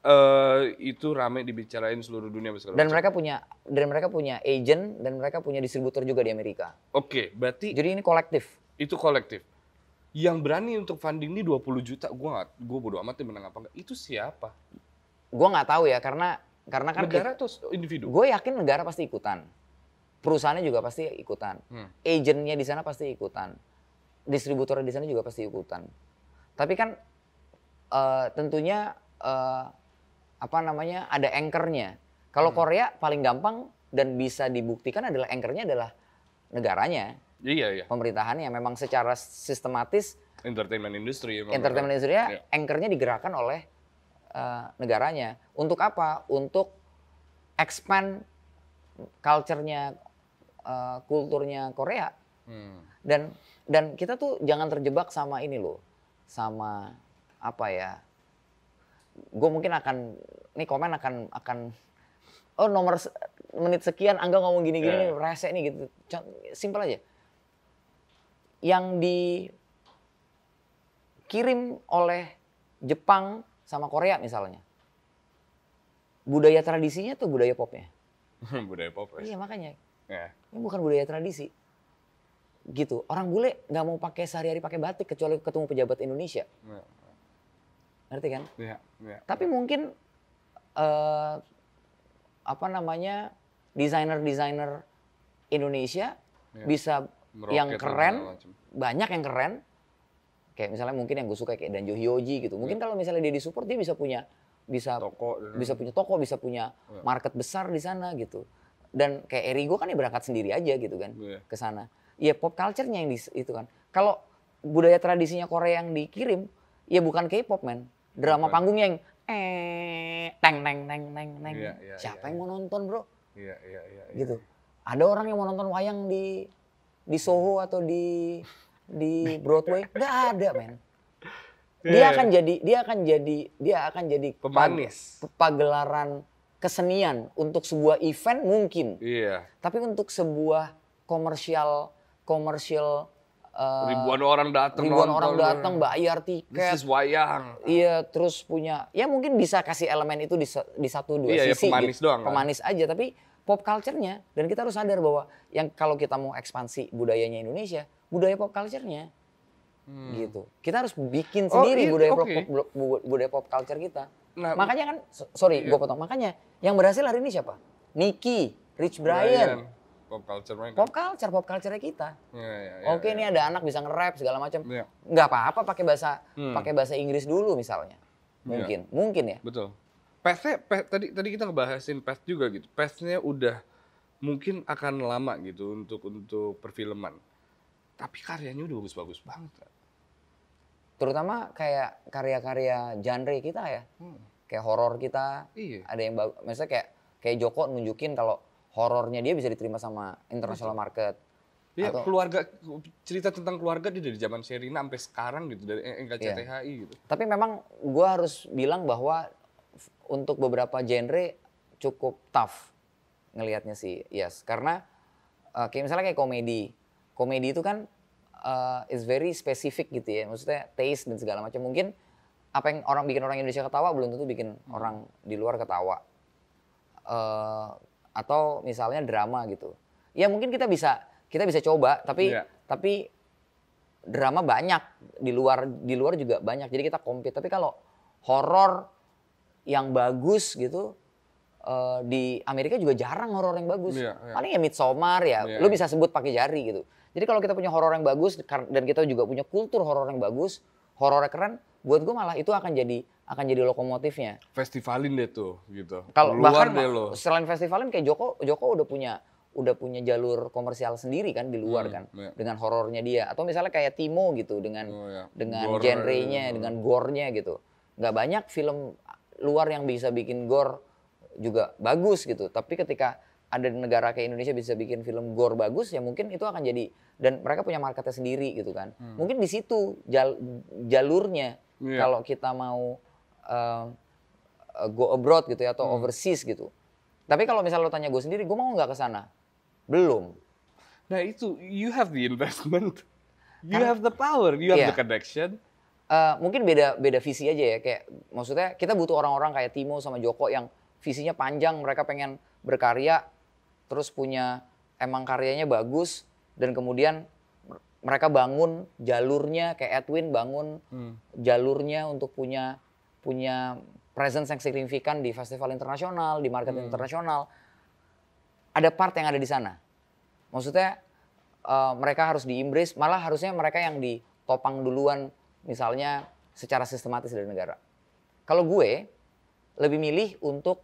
Uh, itu rame dibicarain seluruh dunia Dan Dan mereka punya dan mereka punya agent dan mereka punya distributor juga di Amerika. Oke, okay, berarti Jadi ini kolektif. Itu kolektif. Yang berani untuk funding ini 20 juta, gue gak, gue bodo amat yang menang apa enggak. Itu siapa? Gue nggak tahu ya, karena karena kan negara atau individu? Gue yakin negara pasti ikutan. Perusahaannya juga pasti ikutan. Hmm. Agennya di sana pasti ikutan. Distributornya di sana juga pasti ikutan. Tapi kan uh, tentunya uh, apa namanya ada anchornya. Kalau hmm. Korea paling gampang dan bisa dibuktikan adalah anchornya adalah negaranya. Iya, iya. Pemerintahan yang memang secara sistematis entertainment industry. ya entertainment industry ya. Iya. anchornya digerakkan oleh uh, negaranya. Untuk apa? Untuk expand culturenya uh, kulturnya Korea. Hmm. Dan dan kita tuh jangan terjebak sama ini loh, sama apa ya? Gue mungkin akan nih komen akan akan oh nomor menit sekian Angga ngomong gini-gini yeah. rese nih gitu. Simpel aja yang dikirim oleh Jepang sama Korea misalnya. Budaya tradisinya tuh budaya popnya. budaya pop. Iya makanya. Yeah. Ini bukan budaya tradisi. Gitu. Orang bule nggak mau pakai sehari-hari pakai batik kecuali ketemu pejabat Indonesia. Yeah. Ngerti kan? Iya. Yeah. Tapi mungkin uh, apa namanya desainer-desainer Indonesia ya. bisa Meroket yang keren, banyak yang keren. Kayak misalnya mungkin yang gue suka kayak Danjo Hyoji gitu. Mungkin yeah. kalau misalnya dia disupport dia bisa punya bisa toko, bisa punya toko, bisa punya yeah. market besar di sana gitu. Dan kayak Erigo kan ya berangkat sendiri aja gitu kan yeah. ke sana. Ya pop culture-nya yang di, itu kan. Kalau budaya tradisinya Korea yang dikirim, ya bukan K-pop men. Drama bukan. panggungnya yang eh teng neng neng neng neng. Yeah, yeah, Siapa yeah. yang iya. mau nonton, Bro? Iya, iya, iya, iya. Gitu. Ada orang yang mau nonton wayang di di Soho atau di di Broadway nggak ada men iya, dia yeah. akan jadi dia akan jadi dia akan jadi pemanis pagelaran kesenian untuk sebuah event mungkin iya yeah. tapi untuk sebuah komersial komersial uh, ribuan orang datang ribuan orang datang bayar tiket this is wayang iya terus punya ya mungkin bisa kasih elemen itu di, di satu dua iya, ya sisi ya, pemanis gitu. doang kan. pemanis kan? aja tapi pop culture-nya dan kita harus sadar bahwa yang kalau kita mau ekspansi budayanya Indonesia, budaya pop culture-nya. Hmm. Gitu. Kita harus bikin oh, sendiri oh, budaya okay. pop, budaya pop culture kita. Nah, makanya kan sorry, iya. gue potong. Makanya yang berhasil hari ini siapa? Nicky, Rich Brian. Brian. Pop culture mereka. Pop culture, pop culture kita. Ya, ya, ya, Oke, okay, ya. ini ada anak bisa nge-rap segala macam. Ya. Nggak apa-apa pakai bahasa hmm. pakai bahasa Inggris dulu misalnya. Iya. Mungkin, ya. mungkin ya. Betul pesnya pes, tadi tadi kita ngebahasin pes juga gitu pesnya udah mungkin akan lama gitu untuk untuk perfilman tapi karyanya udah bagus-bagus banget terutama kayak karya-karya genre kita ya hmm. kayak horor kita iya. ada yang bagus misalnya kayak kayak Joko nunjukin kalau horornya dia bisa diterima sama international market Iya, atau, keluarga cerita tentang keluarga dia dari zaman Sherina sampai sekarang gitu dari NKCTHI gitu. iya. gitu. Tapi memang gue harus bilang bahwa untuk beberapa genre cukup tough ngelihatnya sih yes karena uh, kayak misalnya kayak komedi komedi itu kan uh, is very specific gitu ya maksudnya taste dan segala macam mungkin apa yang orang bikin orang Indonesia ketawa belum tentu bikin hmm. orang di luar ketawa uh, atau misalnya drama gitu ya mungkin kita bisa kita bisa coba tapi yeah. tapi drama banyak di luar di luar juga banyak jadi kita compete tapi kalau horor yang bagus gitu uh, di Amerika juga jarang horor yang bagus. Yeah, yeah. Paling ya Midsommar ya, yeah, lo iya. bisa sebut pakai jari gitu. Jadi kalau kita punya horor yang bagus dan kita juga punya kultur horor yang bagus, horornya keren, buat gue malah itu akan jadi akan jadi lokomotifnya. Festivalin deh tuh gitu. Kalau bahkan deh lo. selain festivalin kayak Joko Joko udah punya udah punya jalur komersial sendiri kan di luar hmm, kan yeah. dengan horornya dia atau misalnya kayak Timo gitu dengan oh, yeah. dengan genre-nya, yeah. Gitu. dengan gore-nya gitu. nggak banyak film luar yang bisa bikin gore juga bagus gitu. Tapi ketika ada di negara kayak Indonesia bisa bikin film gore bagus ya mungkin itu akan jadi dan mereka punya marketnya sendiri gitu kan. Hmm. Mungkin di situ jal, jalurnya yeah. kalau kita mau uh, go abroad gitu ya atau hmm. overseas gitu. Tapi kalau misalnya lo tanya gue sendiri, gue mau nggak ke sana? Belum. Nah itu you have the investment, you kan? have the power, you have yeah. the iya. connection uh, mungkin beda beda visi aja ya kayak maksudnya kita butuh orang-orang kayak Timo sama Joko yang visinya panjang mereka pengen berkarya terus punya emang karyanya bagus dan kemudian mereka bangun jalurnya kayak Edwin bangun hmm. jalurnya untuk punya punya presence yang signifikan di festival internasional, di market hmm. internasional. Ada part yang ada di sana. Maksudnya uh, mereka harus di malah harusnya mereka yang ditopang duluan misalnya secara sistematis dari negara. Kalau gue lebih milih untuk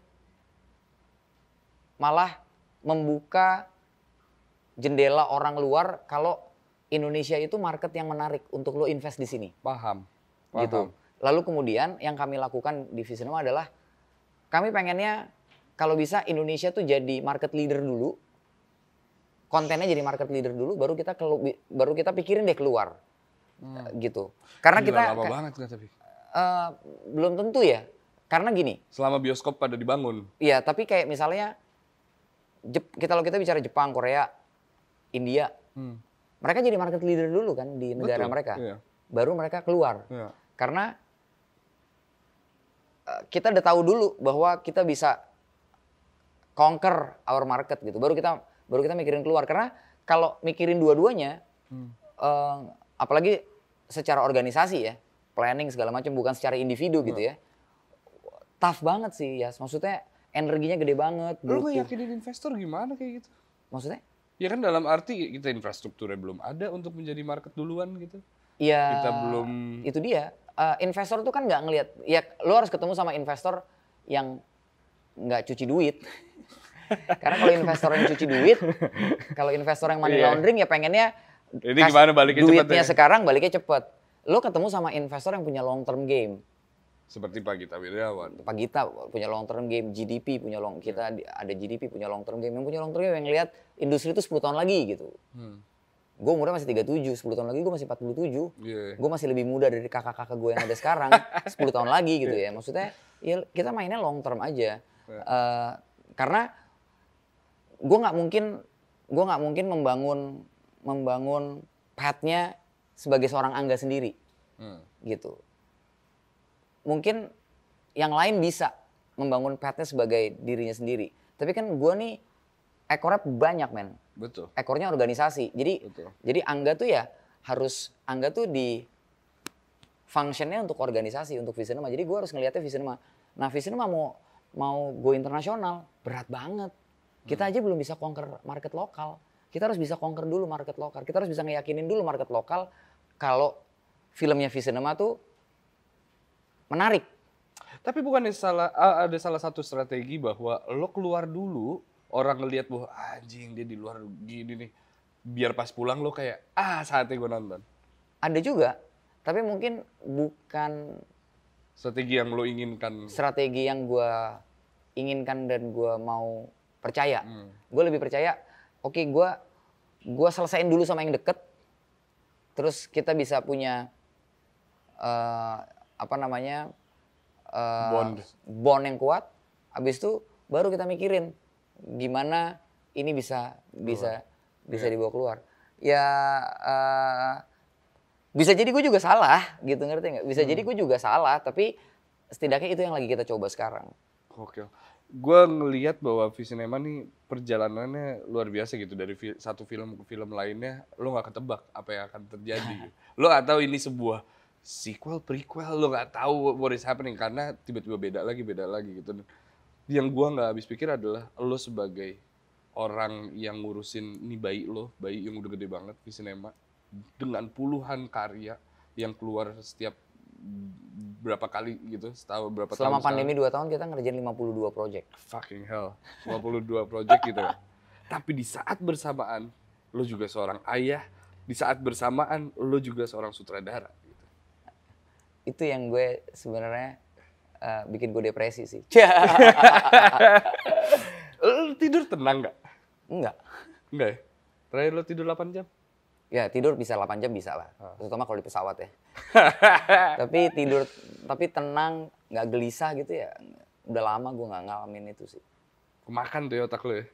malah membuka jendela orang luar kalau Indonesia itu market yang menarik untuk lo invest di sini. Paham. Gitu. Paham. Gitu. Lalu kemudian yang kami lakukan di Visinema adalah kami pengennya kalau bisa Indonesia tuh jadi market leader dulu. Kontennya jadi market leader dulu baru kita baru kita pikirin deh keluar hmm. gitu. Karena Gila, kita lama banget kan tapi. Uh, eh, belum tentu ya. Karena gini. Selama bioskop pada dibangun. Iya, tapi kayak misalnya Jep, kita kalau kita bicara Jepang, Korea, India, hmm. mereka jadi market leader dulu kan di negara Betul, mereka. Iya. Baru mereka keluar. Iya. Karena eh, kita udah tahu dulu bahwa kita bisa conquer our market gitu. Baru kita baru kita mikirin keluar karena kalau mikirin dua-duanya hmm. uh, apalagi secara organisasi ya, planning segala macam bukan secara individu gitu hmm. gitu ya. Tough banget sih ya, maksudnya energinya gede banget. Lu yakinin investor gimana kayak gitu? Maksudnya? Ya kan dalam arti kita infrastrukturnya belum ada untuk menjadi market duluan gitu. Iya. Kita belum. Itu dia. Uh, investor tuh kan nggak ngelihat. Ya lu harus ketemu sama investor yang nggak cuci duit. Karena kalau investor yang cuci duit, kalau investor yang money iya. laundering yeah. ya pengennya ini gimana baliknya duitnya ya? sekarang baliknya cepet. Lo ketemu sama investor yang punya long term game. Seperti Pak Gita Wirjawan. Pak Gita punya long term game, GDP punya long kita ada GDP punya long term game. Yang punya long term game yang lihat industri itu 10 tahun lagi gitu. Hmm. Gue umurnya masih 37, 10 tahun lagi gue masih 47. Yeah. Gue masih lebih muda dari kakak-kakak gue yang ada sekarang, 10 tahun lagi gitu ya. Iya. Maksudnya ya kita mainnya long term aja. Yeah. Iya. Uh, karena gue nggak mungkin gue nggak mungkin membangun membangun path-nya sebagai seorang angga sendiri. Hmm. Gitu. Mungkin yang lain bisa membangun path-nya sebagai dirinya sendiri. Tapi kan gue nih ekornya banyak men. Betul. Ekornya organisasi. Jadi Betul. jadi angga tuh ya harus angga tuh di functionnya untuk organisasi, untuk Visinema. Jadi gue harus ngelihatnya Visinema. Nah Visinema mau mau go internasional berat banget. Kita hmm. aja belum bisa conquer market lokal kita harus bisa conquer dulu market lokal. Kita harus bisa ngeyakinin dulu market lokal kalau filmnya v cinema tuh menarik. Tapi bukan salah, ada salah satu strategi bahwa lo keluar dulu, orang ngelihat bahwa anjing dia di luar gini nih. Biar pas pulang lo kayak, ah saatnya gue nonton. Ada juga, tapi mungkin bukan... Strategi yang lo inginkan. Strategi yang gue inginkan dan gue mau percaya. Hmm. Gue lebih percaya oke okay, gue gue selesain dulu sama yang deket terus kita bisa punya uh, apa namanya uh, bond bond yang kuat Abis itu baru kita mikirin gimana ini bisa bisa keluar. bisa yeah. dibawa keluar ya uh, bisa jadi gue juga salah gitu ngerti nggak bisa hmm. jadi gue juga salah tapi setidaknya itu yang lagi kita coba sekarang oke gue ngelihat bahwa Visinema nih perjalanannya luar biasa gitu dari fi satu film ke film lainnya lo nggak ketebak apa yang akan terjadi lo nggak tahu ini sebuah sequel prequel lo nggak tahu what is happening karena tiba-tiba beda lagi beda lagi gitu yang gue nggak habis pikir adalah lo sebagai orang yang ngurusin nih bayi lo bayi yang udah gede banget Visinema dengan puluhan karya yang keluar setiap berapa kali gitu setahun berapa selama tahun pandemi dua tahun kita ngerjain 52 project fucking hell 52 project gitu ya tapi di saat bersamaan lo juga seorang ayah di saat bersamaan lo juga seorang sutradara gitu. itu yang gue sebenarnya uh, bikin gue depresi sih lo tidur tenang nggak nggak nggak ya? terakhir lo tidur 8 jam Ya tidur bisa 8 jam bisa lah, ah. terutama kalau di pesawat ya. tapi tidur, tapi tenang, nggak gelisah gitu ya. Udah lama gue nggak ngalamin itu sih. Kemakan tuh ya otak lo ya?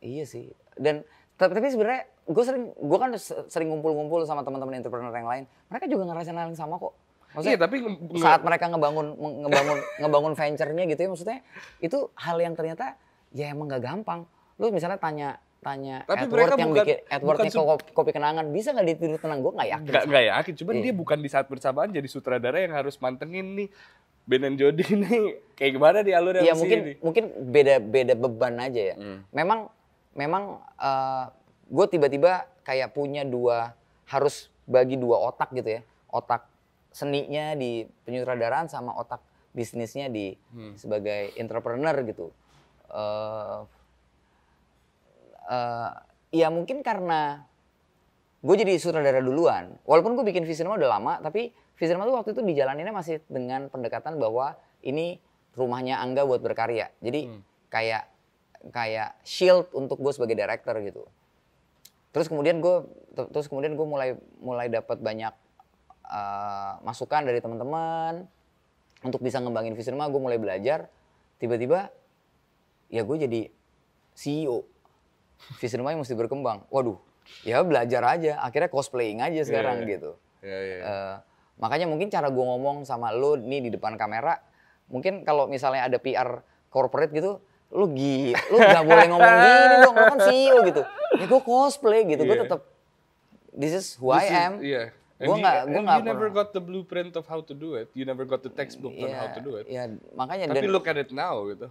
Iya sih. Dan tapi, sebenarnya gue sering, gue kan sering ngumpul-ngumpul sama teman-teman entrepreneur yang lain. Mereka juga ngerasain hal yang sama kok. Maksudnya, iya, tapi saat mereka ngebangun ngebangun ngebangun venture-nya gitu ya, maksudnya itu hal yang ternyata ya emang gak gampang. Lu misalnya tanya tanya Tapi Edward mereka yang bikin Edward bukan, kopi, kopi kenangan bisa nggak ditiru tenang gue nggak yakin nggak nggak yakin cuman hmm. dia bukan di saat bersamaan jadi sutradara yang harus mantengin nih Ben dan Jody nih kayak gimana di yang ya, mungkin ini? mungkin beda beda beban aja ya hmm. memang memang uh, eh, gue tiba-tiba kayak punya dua harus bagi dua otak gitu ya otak seninya di penyutradaraan sama otak bisnisnya di hmm. sebagai entrepreneur gitu uh, uh, ya mungkin karena gue jadi sutradara duluan. Walaupun gue bikin Visinema udah lama, tapi Visinema tuh waktu itu dijalaninnya masih dengan pendekatan bahwa ini rumahnya Angga buat berkarya. Jadi hmm. kayak kayak shield untuk gue sebagai director gitu. Terus kemudian gue terus kemudian gue mulai mulai dapat banyak uh, masukan dari teman-teman untuk bisa ngembangin Visinema. Gue mulai belajar. Tiba-tiba ya gue jadi CEO Vision Maya mesti berkembang. Waduh, ya belajar aja. Akhirnya cosplaying aja iya, sekarang yeah. gitu. Yeah, yeah. Uh, makanya mungkin cara gue ngomong sama lo nih di depan kamera, mungkin kalau misalnya ada PR corporate gitu, lo gitu, lo nggak boleh ngomong gini dong, Lo kan CEO gitu. Ya gue cosplay gitu, yeah. gue iya. tetap this is who this I am. Is, yeah. Gue nggak, gue nggak. You never got the blueprint of how to do it. You never got the textbook yeah, on iya, how to do it. Ya yeah, makanya. Tapi dan, look at it now gitu.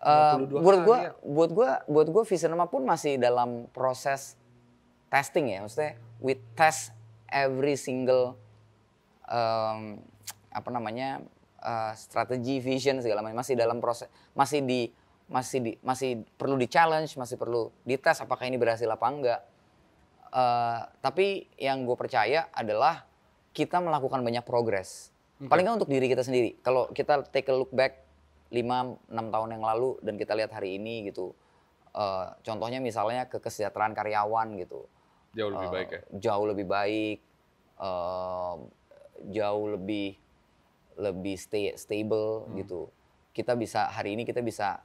Uh, buat gue, iya. buat gue, buat gue, Visionema pun masih dalam proses testing ya. Maksudnya, we test every single um, apa namanya uh, strategi, vision segala macam masih dalam proses, masih di masih di, masih perlu di challenge, masih perlu di test apakah ini berhasil apa enggak. Uh, tapi yang gue percaya adalah kita melakukan banyak progres. Paling nggak untuk diri kita sendiri. Kalau kita take a look back 5-6 tahun yang lalu dan kita lihat hari ini gitu. Uh, contohnya misalnya ke kesejahteraan karyawan gitu. Jauh lebih uh, baik ya? Jauh lebih baik, uh, jauh lebih lebih stay, stable hmm. gitu. Kita bisa hari ini kita bisa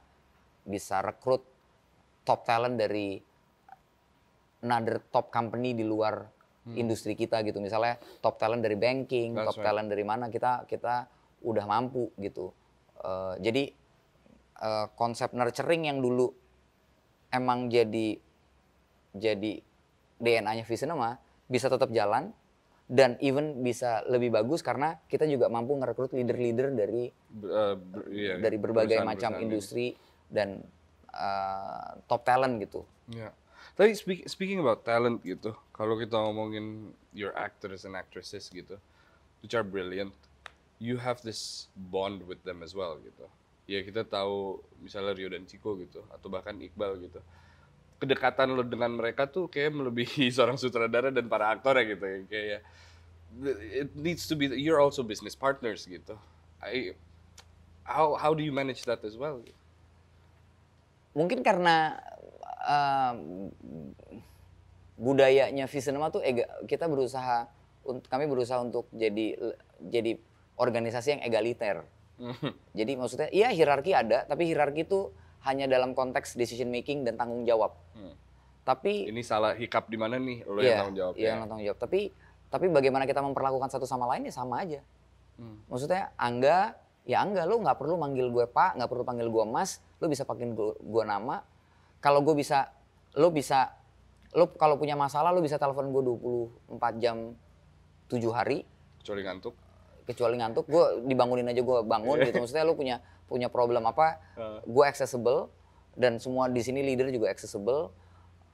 bisa rekrut top talent dari another top company di luar hmm. industri kita gitu. Misalnya top talent dari banking, That's top right. talent dari mana kita kita udah mampu gitu. Eh, jadi uh, konsep nurturing yang dulu emang jadi jadi DNA-nya Visinema bisa tetap jalan dan even bisa lebih bagus karena kita juga mampu merekrut leader-leader dari uh, ber, iya, dari berbagai perusahaan, macam perusahaan gitu. industri ini. dan uh, top talent gitu. Yeah. Tapi speak, speaking about talent gitu, kalau kita ngomongin your actors and actresses gitu, which are brilliant, you have this bond with them as well gitu ya kita tahu misalnya Rio dan Chico gitu atau bahkan Iqbal gitu kedekatan lo dengan mereka tuh kayak melebihi seorang sutradara dan para aktor ya gitu ya it needs to be you're also business partners gitu I, how how do you manage that as well mungkin karena uh, budayanya Visinema tuh kita berusaha kami berusaha untuk jadi jadi organisasi yang egaliter. Hmm. Jadi maksudnya iya hierarki ada, tapi hierarki itu hanya dalam konteks decision making dan tanggung jawab. Hmm. Tapi ini salah hikap di mana nih lo iya, yang tanggung jawab? Iya, ya. yang tanggung jawab. Tapi tapi bagaimana kita memperlakukan satu sama lain ya sama aja. Hmm. Maksudnya Angga, ya Angga lo nggak perlu manggil gue Pak, nggak perlu panggil gue Mas, lo bisa pakai gue, gue nama. Kalau gue bisa, lo bisa, lo kalau punya masalah lo bisa telepon gue 24 jam 7 hari. Kecuali ngantuk kecuali ngantuk gue dibangunin aja gue bangun gitu maksudnya lu punya punya problem apa uh. gue accessible dan semua di sini leader juga accessible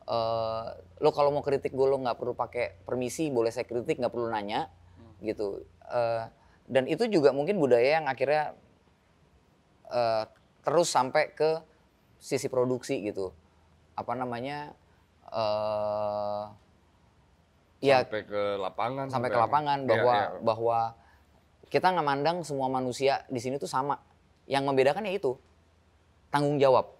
uh, eh, lo kalau mau kritik gue lo nggak perlu pakai permisi boleh saya kritik nggak perlu nanya hmm. gitu uh, dan itu juga mungkin budaya yang akhirnya uh, terus sampai ke sisi produksi gitu apa namanya uh, sampai ya sampai ke lapangan sampai, ke lapangan ya, bahwa ya, ya. bahwa kita nggak mandang semua manusia di sini tuh sama. Yang membedakan ya itu tanggung jawab,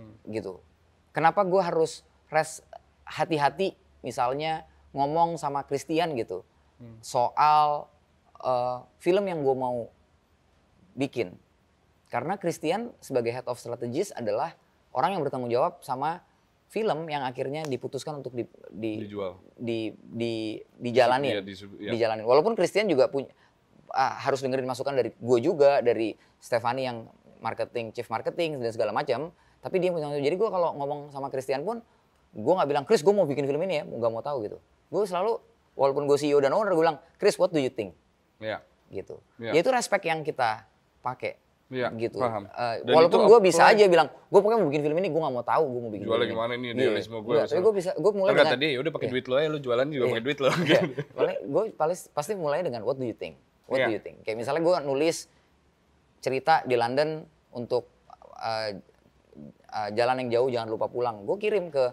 hmm. gitu. Kenapa gue harus res hati-hati misalnya ngomong sama Christian gitu hmm. soal uh, film yang gue mau bikin, karena Christian sebagai head of strategis adalah orang yang bertanggung jawab sama film yang akhirnya diputuskan untuk di, di, dijual, di, di, dijalani, ya, di, ya. dijalani. Walaupun Christian juga punya ah, harus dengerin masukan dari gue juga dari Stefani yang marketing chief marketing dan segala macam tapi dia punya jadi gue kalau ngomong sama Christian pun gue nggak bilang Chris gue mau bikin film ini ya nggak mau tahu gitu gue selalu walaupun gue CEO dan owner gue bilang Chris what do you think yeah. gitu yeah. Ya itu respect yang kita pakai Iya, gitu paham. Uh, walaupun gue bisa aja bilang gue pokoknya mau bikin film ini gue gak mau tahu gue mau bikin jualan film gimana ini semua gue iya. tapi gue bisa gue mulai dengan, tadi ya udah pakai yeah. duit lo ya lo jualan juga yeah. pakai duit lo yeah. paling gue pasti mulai dengan what do you think What yeah. do you think? Kayak misalnya gue nulis cerita di London untuk uh, uh, jalan yang jauh jangan lupa pulang. Gue kirim ke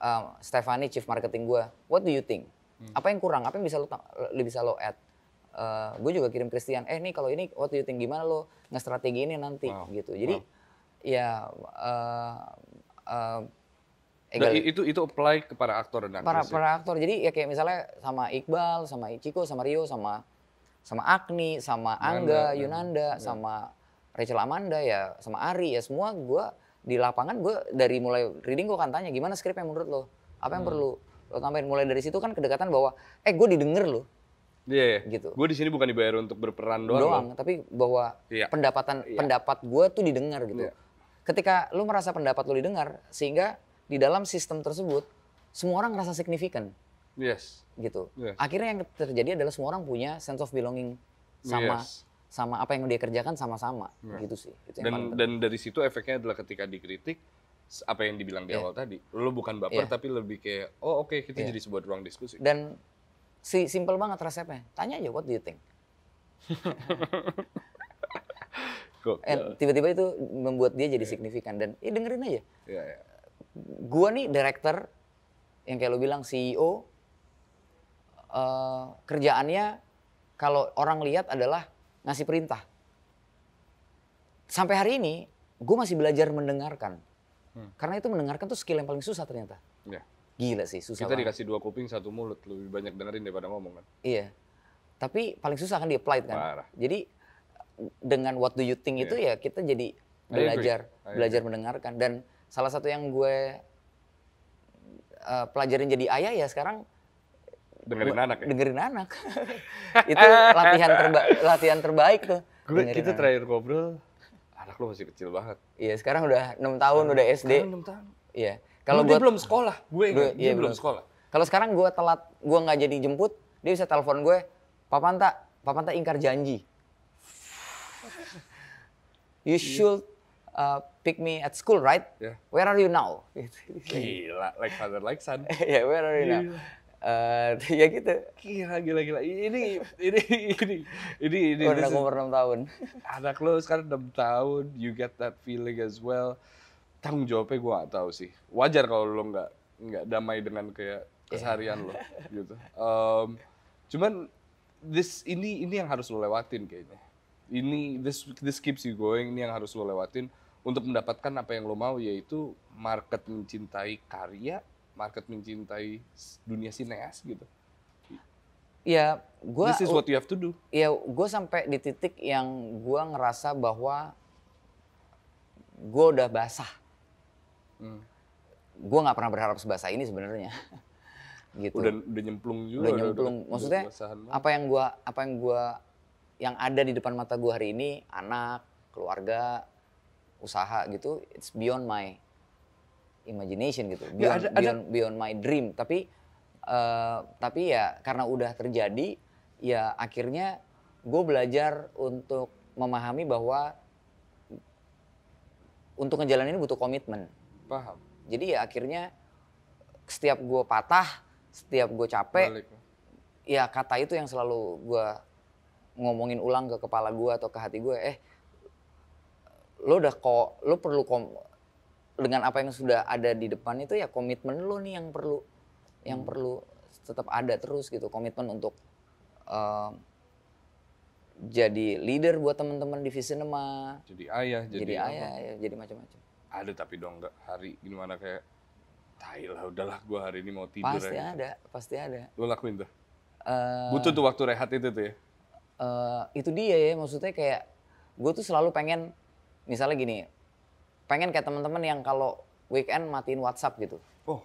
uh, eh, Stefani chief marketing gue. What do you think? Hmm. Apa yang kurang? Apa yang bisa lo bisa lo add? Uh, gue juga kirim Christian. Eh nih kalau ini what do you think gimana lo ngestrategi ini nanti wow. gitu. Jadi wow. ya uh, uh, Egal. itu itu apply kepada aktor dan aktris. Para ya? para aktor. Jadi ya kayak misalnya sama Iqbal, sama Ciko, sama Rio, sama sama Agni, sama Angga, kan. Yunanda, ya. sama Rachel Amanda ya, sama Ari ya semua gue di lapangan gue dari mulai reading gue kan tanya gimana skripnya menurut lo, apa yang hmm. perlu lo tambahin mulai dari situ kan kedekatan bahwa eh gue didengar lo, Iya, yeah, yeah. gitu. Gue di sini bukan dibayar untuk berperan doang. Doang, tapi bahwa yeah. pendapatan yeah. pendapat gue tuh didengar gitu. Yeah. Ketika lo merasa pendapat lo didengar, sehingga di dalam sistem tersebut semua orang ngerasa signifikan. Yes. Gitu. Yes. Akhirnya yang terjadi adalah semua orang punya sense of belonging sama yes. sama apa yang dia kerjakan sama-sama yeah. gitu sih. Itu dan dan dari situ efeknya adalah ketika dikritik apa yang dibilang di yeah. awal tadi, lo bukan baper yeah. tapi lebih kayak oh oke okay, kita yeah. jadi sebuah ruang diskusi. Dan si simple banget resepnya. Tanya aja what do you think? Eh, tiba-tiba itu membuat dia jadi yeah. signifikan dan eh dengerin aja. Yeah, yeah. Gua nih director yang kayak lo bilang CEO Eh, kerjaannya kalau orang lihat adalah ngasih perintah. Sampai hari ini gue masih belajar mendengarkan. Hmm. Karena itu mendengarkan tuh skill yang paling susah ternyata. Ya. Gila sih susah. Kita banget. dikasih dua kuping satu mulut lebih banyak dengerin daripada ngomong kan. Iya. Tapi paling susah kan di apply kan. Parah. Jadi dengan what do you think yeah. itu iya. ya kita jadi belajar belajar mendengarkan dan salah satu yang gue uh, pelajarin jadi ayah ya sekarang dengerin anak ya? dengerin anak itu latihan terba latihan terbaik tuh gue kita anak. terakhir ngobrol anak lu masih kecil banget iya sekarang udah enam tahun udah SD enam tahun iya kalau gue belum sekolah gue gua, iya, belum sekolah kalau sekarang gue telat gue nggak jadi jemput dia bisa telepon gue papan tak papan tak ingkar janji you should uh, pick me at school, right? Yeah. Where are you now? Gila, like father like son. yeah, where are you Gila. now? uh, ya gitu gila gila gila ini ini ini ini ini udah umur enam tahun anak lo sekarang enam tahun you get that feeling as well tanggung jawabnya gue gak tau sih wajar kalau lo gak, gak damai dengan kayak iya. keseharian yeah. lo gitu um, cuman this ini ini yang harus lo lewatin kayaknya ini this this keeps you going ini yang harus lo lewatin untuk mendapatkan apa yang lo mau yaitu market mencintai karya market mencintai dunia sineas gitu? Ya, gue. This is what you have to do. Ya, gue sampai di titik yang gue ngerasa bahwa gue udah basah. Hmm. Gue nggak pernah berharap sebasah ini sebenarnya. gitu. Udah, udah nyemplung juga. Udah nyemplung. Udah, Maksudnya udah apa yang gue apa yang gue yang ada di depan mata gue hari ini anak, keluarga, usaha gitu, it's beyond my imagination gitu beyond, ya, ada, ada. beyond beyond my dream tapi uh, tapi ya karena udah terjadi ya akhirnya gue belajar untuk memahami bahwa untuk ngejalanin butuh komitmen paham jadi ya akhirnya setiap gue patah setiap gue capek Balik. ya kata itu yang selalu gue ngomongin ulang ke kepala gue atau ke hati gue eh lo udah kok lo perlu kom dengan apa yang sudah ada di depan itu ya komitmen lo nih yang perlu yang hmm. perlu tetap ada terus gitu komitmen untuk uh, jadi leader buat teman-teman di Visinema jadi ayah jadi, jadi ayah ya, jadi macam-macam ada tapi dong nggak hari gimana kayak tai lah udahlah gua hari ini mau tidur pasti aja. ada pasti ada lo lakuin tuh uh, butuh tuh waktu rehat itu tuh ya uh, itu dia ya maksudnya kayak gue tuh selalu pengen misalnya gini pengen kayak teman-teman yang kalau weekend matiin WhatsApp gitu. Oh,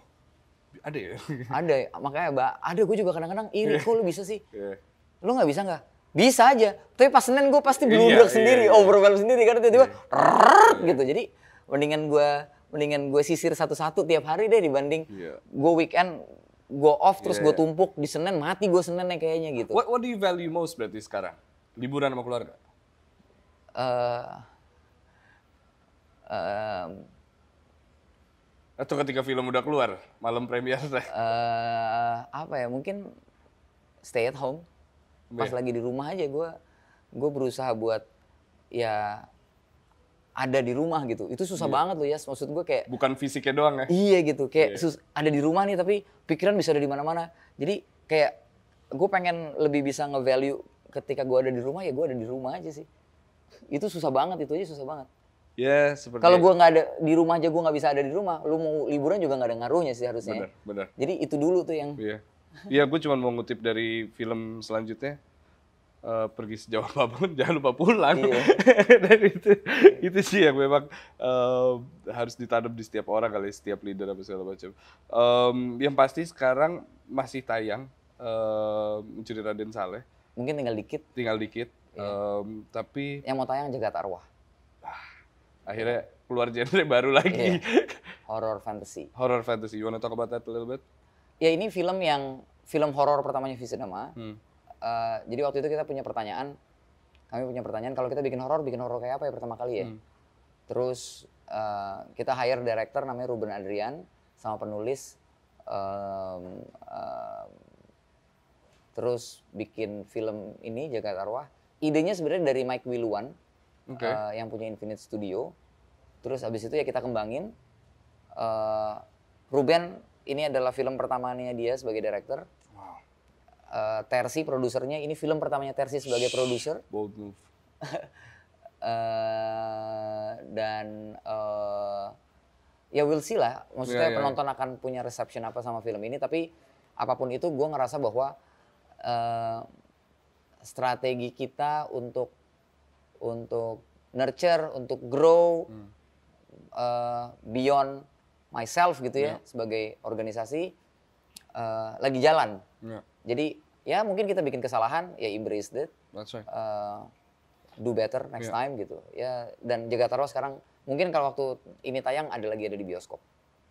ada ya? ada, makanya mbak, ada gue juga kadang-kadang iri, iya. kok lu bisa sih? Yeah. Lu nggak bisa nggak? Bisa aja, tapi pas Senin gue pasti iya, blunder yeah, sendiri, yeah, yeah. overwhelm sendiri, karena tiba-tiba yeah. gitu. Jadi mendingan gue mendingan gue sisir satu-satu tiap hari deh dibanding yeah. gue weekend gue off terus yeah. gue iya. tumpuk di Senin mati gue ya kayaknya gitu. What, what do you value most berarti sekarang? Liburan sama keluarga? Uh, Uh, atau ketika film udah keluar malam premier? Uh, apa ya mungkin stay at home. Pas yeah. lagi di rumah aja gue gue berusaha buat ya ada di rumah gitu. Itu susah yeah. banget loh ya. Yes. Maksud gue kayak bukan fisiknya doang ya. Iya gitu. Kayak yeah. sus, ada di rumah nih tapi pikiran bisa ada di mana-mana. Jadi kayak gue pengen lebih bisa nge-value ketika gue ada di rumah ya gue ada di rumah aja sih. Itu susah banget itu aja susah banget. Ya, seperti Kalau ya. gue nggak ada di rumah aja gue nggak bisa ada di rumah, lu mau liburan juga nggak ada ngaruhnya sih harusnya. Benar, benar. Jadi itu dulu tuh yang Iya. Iya, gue cuma mau ngutip dari film selanjutnya. Uh, pergi sejauh apapun jangan lupa pulang. Iya. Dan itu itu sih yang memang uh, harus ditanam di setiap orang kali setiap leader apa segala macam. Um, yang pasti sekarang masih tayang uh, Mencuri Raden Saleh. Mungkin tinggal dikit. Tinggal dikit. Iya. Um, tapi yang mau tayang jaga arwah akhirnya keluar genre baru lagi. Yeah. Horror fantasy. Horror fantasy. You wanna talk about that a little bit? Ya ini film yang film horror pertamanya Visinema. Hmm. Uh, jadi waktu itu kita punya pertanyaan, kami punya pertanyaan kalau kita bikin horror, bikin horror kayak apa ya pertama kali ya? Hmm. Terus uh, kita hire director namanya Ruben Adrian sama penulis. Um, uh, terus bikin film ini Jagat Arwah. Idenya sebenarnya dari Mike Wiluan okay. uh, eh, yang punya Infinite Studio. Terus abis itu ya kita kembangin. Uh, Ruben ini adalah film pertamanya dia sebagai director. Wow. Uh, Tersi produsernya ini film pertamanya Tersi sebagai produser. Bold move. uh, dan uh, ya we'll see lah. Maksudnya yeah, yeah, penonton akan punya reception apa sama film ini. Tapi apapun itu gue ngerasa bahwa uh, strategi kita untuk untuk nurture, untuk grow hmm. uh, beyond myself gitu ya, ya. sebagai organisasi uh, lagi jalan. Yeah. Jadi ya mungkin kita bikin kesalahan, ya embrace that. That's right. Uh, do better next yeah. time gitu. Ya dan jaga taruh sekarang mungkin kalau waktu ini tayang ada lagi ada di bioskop.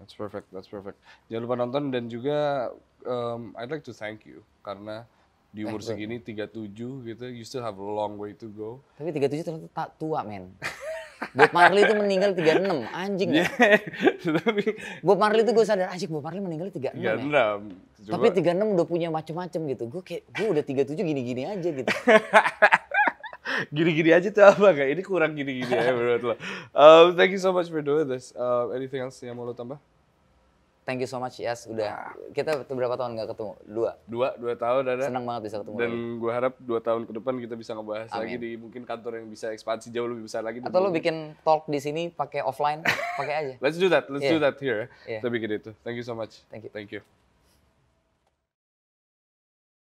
That's perfect, that's perfect. Jangan lupa nonton dan juga um, I'd like to thank you karena di umur eh, tiga tujuh gitu, you still have a long way to go. Tapi tiga tujuh ternyata tak tua, men. Bob Marley itu meninggal tiga enam anjing. Yeah. Tapi Bob Marley itu gue sadar, anjing Bob Marley meninggal tiga enam ya. tapi tiga enam udah punya macem-macem gitu. Gue kayak gue udah tiga tujuh gini-gini aja gitu. gini-gini aja tuh apa kayak ini kurang gini-gini ya menurut lo. Um, thank you so much for doing this. Uh, anything else yang mau lo tambah? Thank you so much Yas, udah ah. kita berapa tahun nggak ketemu? Dua. Dua, dua tahun ada. Senang banget bisa ketemu. Dan gua harap dua tahun ke depan kita bisa ngebahas Amin. lagi di mungkin kantor yang bisa ekspansi jauh lebih besar lagi. Atau lo bikin talk di sini pakai offline, pakai aja. Let's do that, let's yeah. do that here. Yeah. Kita gitu bikin itu. Thank you so much. Thank you. Thank you.